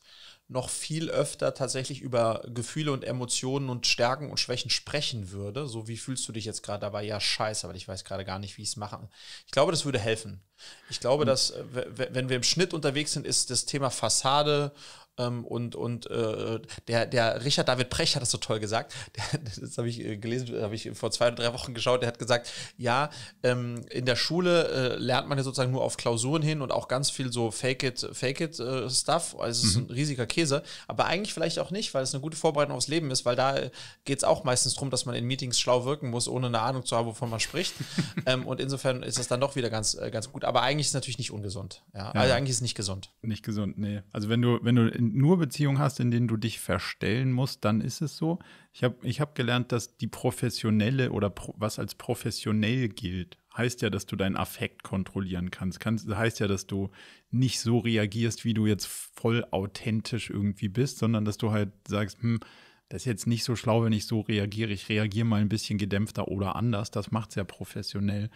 noch viel öfter tatsächlich über Gefühle und Emotionen und Stärken und Schwächen sprechen würde. So, wie fühlst du dich jetzt gerade dabei? Ja, scheiße, aber ich weiß gerade gar nicht, wie ich es mache. Ich glaube, das würde helfen. Ich glaube, hm. dass, äh, wenn wir im Schnitt unterwegs sind, ist das Thema Fassade ähm, und und äh, der, der Richard David Precht hat das so toll gesagt. [laughs] Der, das habe ich äh, gelesen, habe ich vor zwei oder drei Wochen geschaut. Der hat gesagt, ja, ähm, in der Schule äh, lernt man ja sozusagen nur auf Klausuren hin und auch ganz viel so Fake it, Fake it äh, Stuff. Also es mhm. ist ein riesiger Käse, aber eigentlich vielleicht auch nicht, weil es eine gute Vorbereitung aufs Leben ist, weil da äh, geht es auch meistens darum, dass man in Meetings schlau wirken muss, ohne eine Ahnung zu haben, wovon man spricht. [laughs] ähm, und insofern ist das dann doch wieder ganz, äh, ganz gut. Aber eigentlich ist es natürlich nicht ungesund. Ja? ja. Also eigentlich ist es nicht gesund. Nicht gesund, nee. Also wenn du, wenn du in nur Beziehungen hast, in denen du dich verstellen musst, dann ist es so. Ich habe ich hab gelernt, dass die professionelle oder pro, was als professionell gilt, heißt ja, dass du deinen Affekt kontrollieren kannst. kannst. Heißt ja, dass du nicht so reagierst, wie du jetzt voll authentisch irgendwie bist, sondern dass du halt sagst, hm, das ist jetzt nicht so schlau, wenn ich so reagiere. Ich reagiere mal ein bisschen gedämpfter oder anders. Das macht es ja professionell.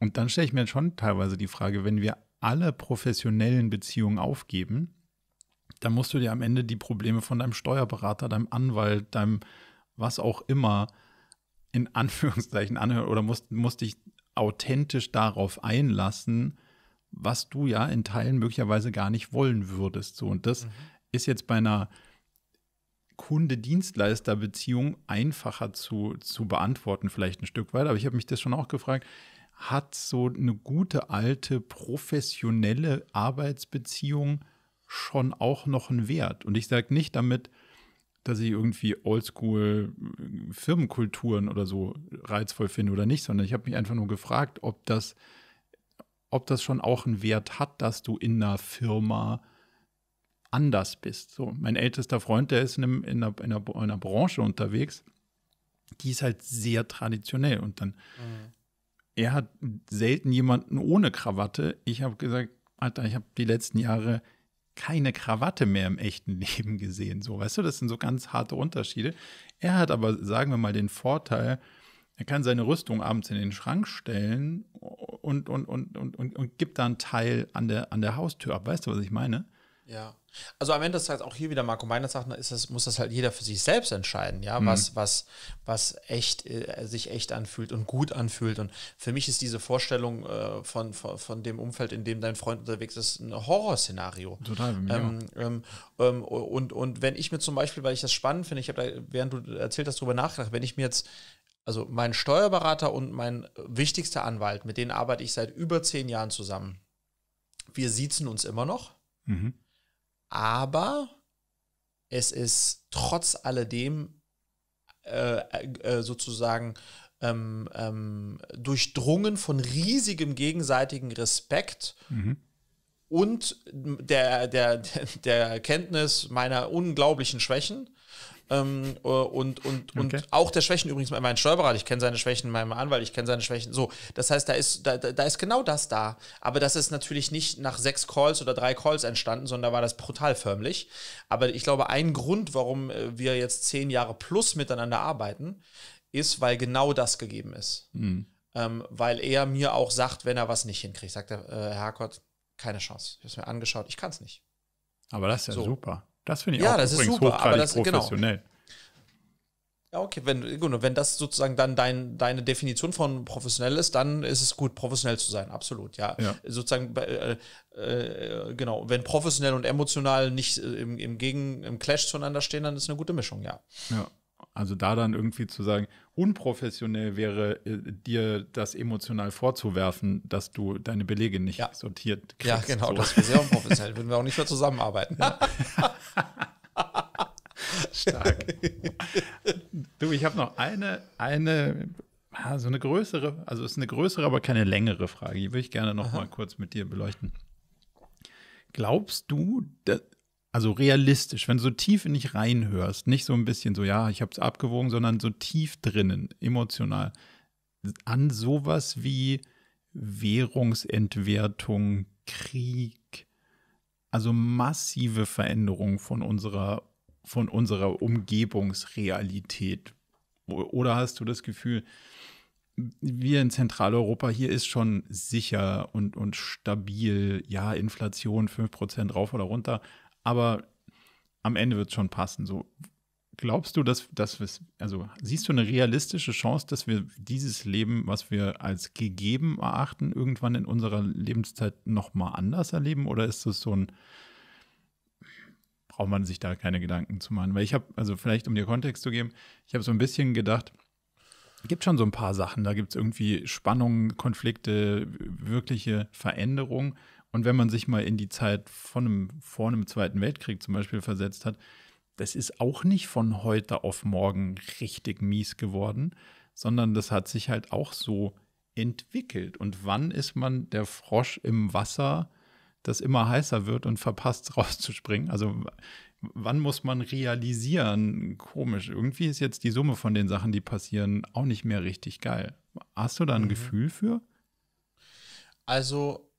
Und dann stelle ich mir schon teilweise die Frage, wenn wir alle professionellen Beziehungen aufgeben, da musst du dir am Ende die Probleme von deinem Steuerberater, deinem Anwalt, deinem was auch immer in Anführungszeichen anhören oder musst, musst dich authentisch darauf einlassen, was du ja in Teilen möglicherweise gar nicht wollen würdest. So, und das mhm. ist jetzt bei einer Kunde-Dienstleister-Beziehung einfacher zu, zu beantworten, vielleicht ein Stück weit. Aber ich habe mich das schon auch gefragt. Hat so eine gute alte professionelle Arbeitsbeziehung schon auch noch einen Wert. Und ich sage nicht damit, dass ich irgendwie oldschool äh, Firmenkulturen oder so reizvoll finde oder nicht, sondern ich habe mich einfach nur gefragt, ob das, ob das schon auch einen Wert hat, dass du in einer Firma anders bist. So, mein ältester Freund, der ist in, einem, in, einer, in, einer, in einer Branche unterwegs, die ist halt sehr traditionell. Und dann, mhm. er hat selten jemanden ohne Krawatte. Ich habe gesagt, Alter, ich habe die letzten Jahre keine Krawatte mehr im echten [laughs] Leben gesehen. So, weißt du, das sind so ganz harte Unterschiede. Er hat aber, sagen wir mal, den Vorteil, er kann seine Rüstung abends in den Schrank stellen und, und, und, und, und, und, gibt da einen Teil an der, an der Haustür ab. Weißt du, was ich meine? Ja. Also am Ende des Tages auch hier wieder Marco meiner Sachen ist das, muss das halt jeder für sich selbst entscheiden, ja, mhm. was, was, was echt äh, sich echt anfühlt und gut anfühlt. Und für mich ist diese Vorstellung äh, von, von, von, dem Umfeld, in dem dein Freund unterwegs ist, ein Horrorszenario. Total. Ähm, ähm, ähm, und, und wenn ich mir zum Beispiel, weil ich das spannend finde, ich habe da, während du erzählt hast, darüber nachgedacht, wenn ich mir jetzt also mein Steuerberater und mein wichtigster Anwalt, mit denen arbeite ich seit über zehn Jahren zusammen. Wir siezen uns immer noch. Mhm aber es ist trotz alledem äh, äh, äh, sozusagen ähm, ähm, durchdrungen von riesigem gegenseitigen Respekt mhm. und der, der, der Kenntnis meiner unglaublichen Schwächen ähm, äh, und und, okay. auch der Schwächen übrigens mein Steuerberater, ich kenne seine Schwächen, mein Anwalt, ich kenne seine Schwächen. So, das heißt, da ist, da, da ist genau das da. Aber das ist natürlich nicht nach sechs Calls oder drei Calls entstanden, sondern da war das brutal förmlich. Aber ich glaube, ein Grund, warum äh, wir jetzt zehn Jahre plus miteinander arbeiten, ist, weil genau das gegeben ist. Mhm. Ähm, weil er mir auch sagt, wenn er was nicht hinkriegt, sagt er, äh, Herr Herrgott, keine Chance. Ich habe es mir angeschaut, ich kann es nicht. Aber das ist ja so. super. Das finde ich ja, auch das übrigens ist super, aber das, professionell. Genau. Ja, okay, wenn, gut, wenn das sozusagen dann dein, deine Definition von professionell ist, dann ist es gut, professionell zu sein, absolut, ja. ja. Sozusagen, äh, äh, genau, wenn professionell und emotional nicht äh, im, im, Gegen, im Clash zueinander stehen, dann ist es eine gute Mischung, ja. Ja. Also da dann irgendwie zu sagen, unprofessionell wäre äh, dir das emotional vorzuwerfen, dass du deine Belege nicht ja. sortiert kriegst. Ja, genau, so. das wäre sehr unprofessionell. Würden wir auch nicht mehr zusammenarbeiten. Ja. [laughs] Stark. du, ich habe noch eine, eine, ah, so eine größere, also ist eine größere, aber keine längere Frage. Die würde ich gerne noch Aha. mal kurz mit dir beleuchten. Glaubst du, dass, also realistisch, wenn du so tief in dich reinhörst, nicht so ein bisschen so, ja, ich habe es abgewogen, sondern so tief drinnen, emotional, an sowas wie Währungsentwertung, Krieg, also massive Veränderungen von unserer, von unserer Umgebungsrealität. Oder hast du das Gefühl, wir in Zentraleuropa, hier ist schon sicher und, und stabil, ja, Inflation 5% rauf oder runter, aber am Ende wird es schon passen. So, glaubst du, dass, dass wir also siehst du eine realistische Chance, dass wir dieses Leben, was wir als gegeben erachten, irgendwann in unserer Lebenszeit nochmal anders erleben? Oder ist das so ein, braucht man sich da keine Gedanken zu machen? Weil ich habe, also vielleicht um dir Kontext zu geben, ich habe so ein bisschen gedacht, gibt schon so ein paar Sachen. Da gibt es irgendwie Spannungen, Konflikte, wirkliche Veränderungen. Und wenn man sich mal in die Zeit von einem, vor einem Zweiten Weltkrieg zum Beispiel versetzt hat, das ist auch nicht von heute auf morgen richtig mies geworden, sondern das hat sich halt auch so entwickelt. Und wann ist man der Frosch im Wasser, das immer heißer wird und verpasst [laughs] rauszuspringen? Also wann muss man realisieren? Komisch. Irgendwie ist jetzt die Summe von den Sachen, die passieren, auch nicht mehr richtig geil. Hast du da ein mhm. Gefühl für? Also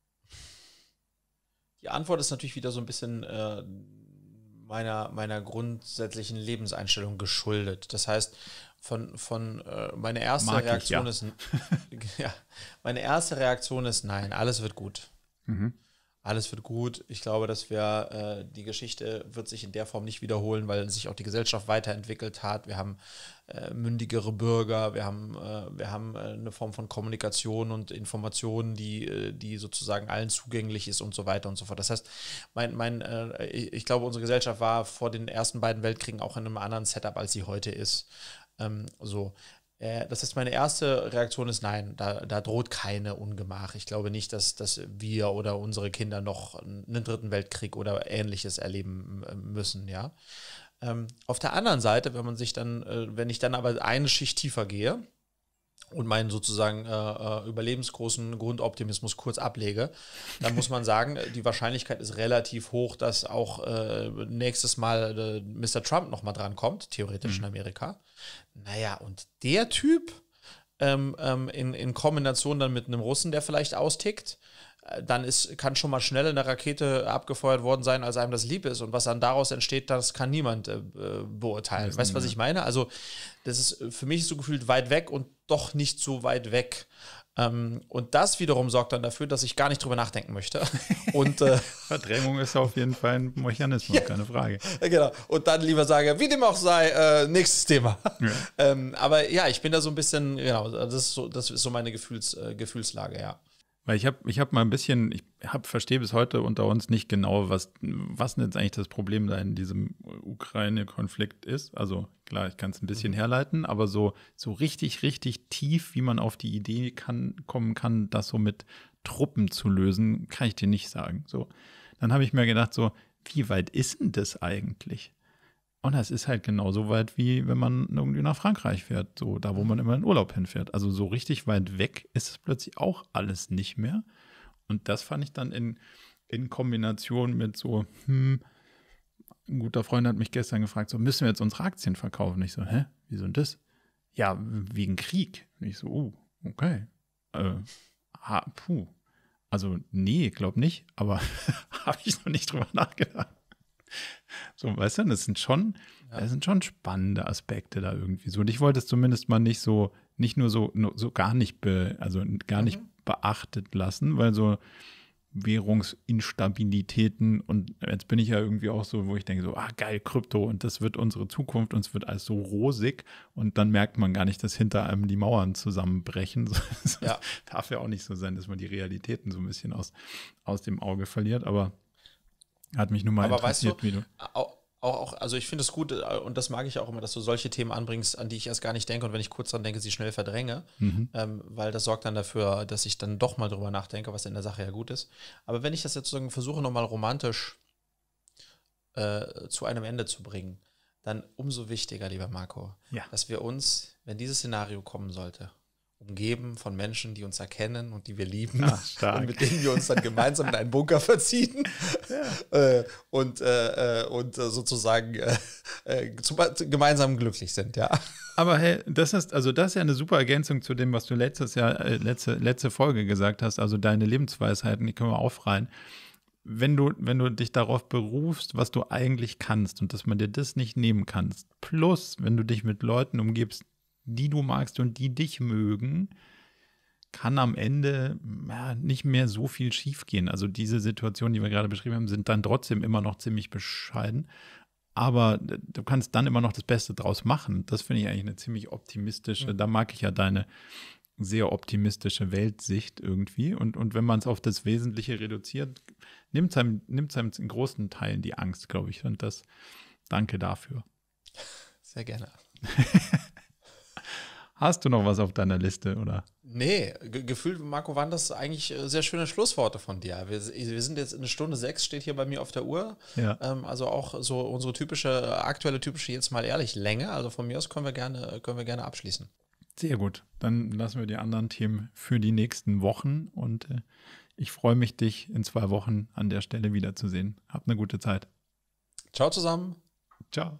die Antwort ist natürlich wieder so ein bisschen äh, meiner, meiner grundsätzlichen Lebenseinstellung geschuldet. Das heißt, von, von äh, meine erste Mag Reaktion ich, ja. ist [laughs] ja, meine erste Reaktion ist nein, alles wird gut. Mhm alles wird gut. Ich glaube, dass wir äh, die Geschichte wird sich in der Form nicht wiederholen, weil sich auch die Gesellschaft weiterentwickelt hat. Wir haben äh, mündigere Bürger, wir haben, äh, wir haben äh, eine Form von Kommunikation und Informationen, die, äh, die sozusagen allen zugänglich ist und so weiter und so fort. Das heißt, mein, mein, äh, ich glaube, unsere Gesellschaft war vor den ersten beiden Weltkriegen auch in einem anderen Setup, als sie heute ist. Ähm, so, äh, das heißt, meine erste Reaktion ist nein, da, da, droht keine Ungemach. Ich glaube nicht, dass, dass wir oder unsere Kinder noch einen dritten Weltkrieg oder ähnliches erleben ähm, müssen, ja. Ähm, auf der anderen Seite, wenn man sich dann, äh, wenn ich dann aber eine Schicht tiefer gehe, und meinen sozusagen äh, äh, überlebensgroßen Grundoptimismus kurz ablege, dann muss man sagen, äh, die Wahrscheinlichkeit ist relativ hoch, dass auch äh, nächstes Mal äh, Mr. Trump nochmal drankommt, theoretisch mhm. in Amerika. Naja, und der Typ ähm, ähm, in, in Kombination dann mit einem Russen, der vielleicht austickt, dann ist, kann schon mal schnell eine Rakete abgefeuert worden sein, als einem das lieb ist. Und was dann daraus entsteht, das kann niemand äh, beurteilen. Weißt du, was ich meine? Also, das ist für mich so gefühlt weit weg und doch nicht so weit weg. Ähm, und das wiederum sorgt dann dafür, dass ich gar nicht drüber nachdenken möchte. [laughs] Und, äh, Verdrängung ist auf jeden Fall ein Mechanismus, ja, keine Frage. [laughs] Genau. Und dann lieber sage, wie dem auch sei, äh, nächstes Thema. Ja. [laughs] Ähm, aber ja, ich bin da so ein bisschen, genau, das ist so, das ist so meine Gefühls, äh, Gefühlslage, ja. Weil ich habe ich hab mal ein bisschen, ich hab, verstehe bis heute unter uns nicht genau, was, was jetzt eigentlich das Problem da in diesem Ukraine-Konflikt ist. Also klar, ich kann es ein bisschen mhm. herleiten, aber so, so richtig, richtig tief, wie man auf die Idee kann, kommen kann, das so mit Truppen zu lösen, kann ich dir nicht sagen. So. Dann habe ich mir gedacht, so, wie weit ist denn das eigentlich? Und das ist halt genauso weit, wie wenn man irgendwie nach Frankreich fährt, so da, wo man immer in Urlaub hinfährt. Also so richtig weit weg ist es plötzlich auch alles nicht mehr. Und das fand ich dann in, in Kombination mit so, hm, ein guter Freund hat mich gestern gefragt, so müssen wir jetzt unsere Aktien verkaufen? Ich so, hä, wieso denn das? Ja, wegen Krieg. Ich so, oh, okay. Äh, ha, ah, puh. Also, nee, glaub nicht, aber [laughs] habe ich noch nicht drüber nachgedacht. So, weißt du, das sind schon, ja. das sind schon spannende Aspekte da irgendwie so. Und ich wollte es zumindest mal nicht so, nicht nur so, nur so gar nicht, be, also gar nicht mhm. beachtet lassen, weil so Währungsinstabilitäten und jetzt bin ich ja irgendwie auch so, wo ich denke so, ah geil, Krypto und das wird unsere Zukunft und es wird alles so rosig und dann merkt man gar nicht, dass hinter einem die Mauern zusammenbrechen. [laughs] So, das ja. darf ja auch nicht so sein, dass man die Realitäten so ein bisschen aus, aus dem Auge verliert, aber hat mich nun mal Aber interessiert, weißt du, wie du. Auch, auch, also ich finde es gut äh, und das mag ich auch immer, dass du solche Themen anbringst, an die ich erst gar nicht denke und wenn ich kurz dran denke, sie schnell verdränge, mhm. ähm, weil das sorgt dann dafür, dass ich dann doch mal drüber nachdenke, was in der Sache ja gut ist. Aber wenn ich das jetzt sozusagen versuche, nochmal romantisch äh, zu einem Ende zu bringen, dann umso wichtiger, lieber Marco, ja. dass wir uns, wenn dieses Szenario kommen sollte, umgeben von Menschen, die uns erkennen und die wir lieben Ach, und mit denen wir uns dann gemeinsam in einen Bunker [laughs] verziehen ja. äh, und, äh, äh und äh, sozusagen äh, äh, zu, gemeinsam glücklich sind, ja. Aber hey, das ist also das ist ja eine super Ergänzung zu dem, was du letztes Jahr letzte letzte Folge gesagt hast, also deine Lebensweisheiten, die können wir aufreihen. Wenn du wenn du dich darauf berufst, was du eigentlich kannst und dass man dir das nicht nehmen kannst, plus wenn du dich mit Leuten umgibst, die du magst und die dich mögen, kann am Ende ja, nicht mehr so viel schiefgehen. Also diese Situationen, die wir gerade beschrieben haben, sind dann trotzdem immer noch ziemlich bescheiden. Aber du kannst dann immer noch das Beste draus machen. Das finde ich eigentlich eine ziemlich optimistische, ja. da mag ich ja deine sehr optimistische Weltsicht irgendwie. Und, und wenn man es auf das Wesentliche reduziert, nimmt es einem, nimmt's einem in großen Teilen die Angst, glaube ich. Und das danke dafür. Sehr gerne. [laughs] Hast du noch was auf deiner Liste, oder? Nee, ge gefühlt, Marco, waren das eigentlich äh, sehr schöne Schlussworte von dir. Wir, wir sind jetzt in eine Stunde sechs, steht hier bei mir auf der Uhr. Ja. Ähm, also auch so unsere typische, äh, aktuelle, typische, jetzt mal ehrlich, Länge. Also von mir aus können wir gerne, äh, können wir gerne abschließen. Sehr gut. Dann lassen wir die anderen Themen für die nächsten Wochen und äh, ich freue mich, dich in zwei Wochen an der Stelle wiederzusehen. Hab eine gute Zeit. Ciao zusammen. Ciao.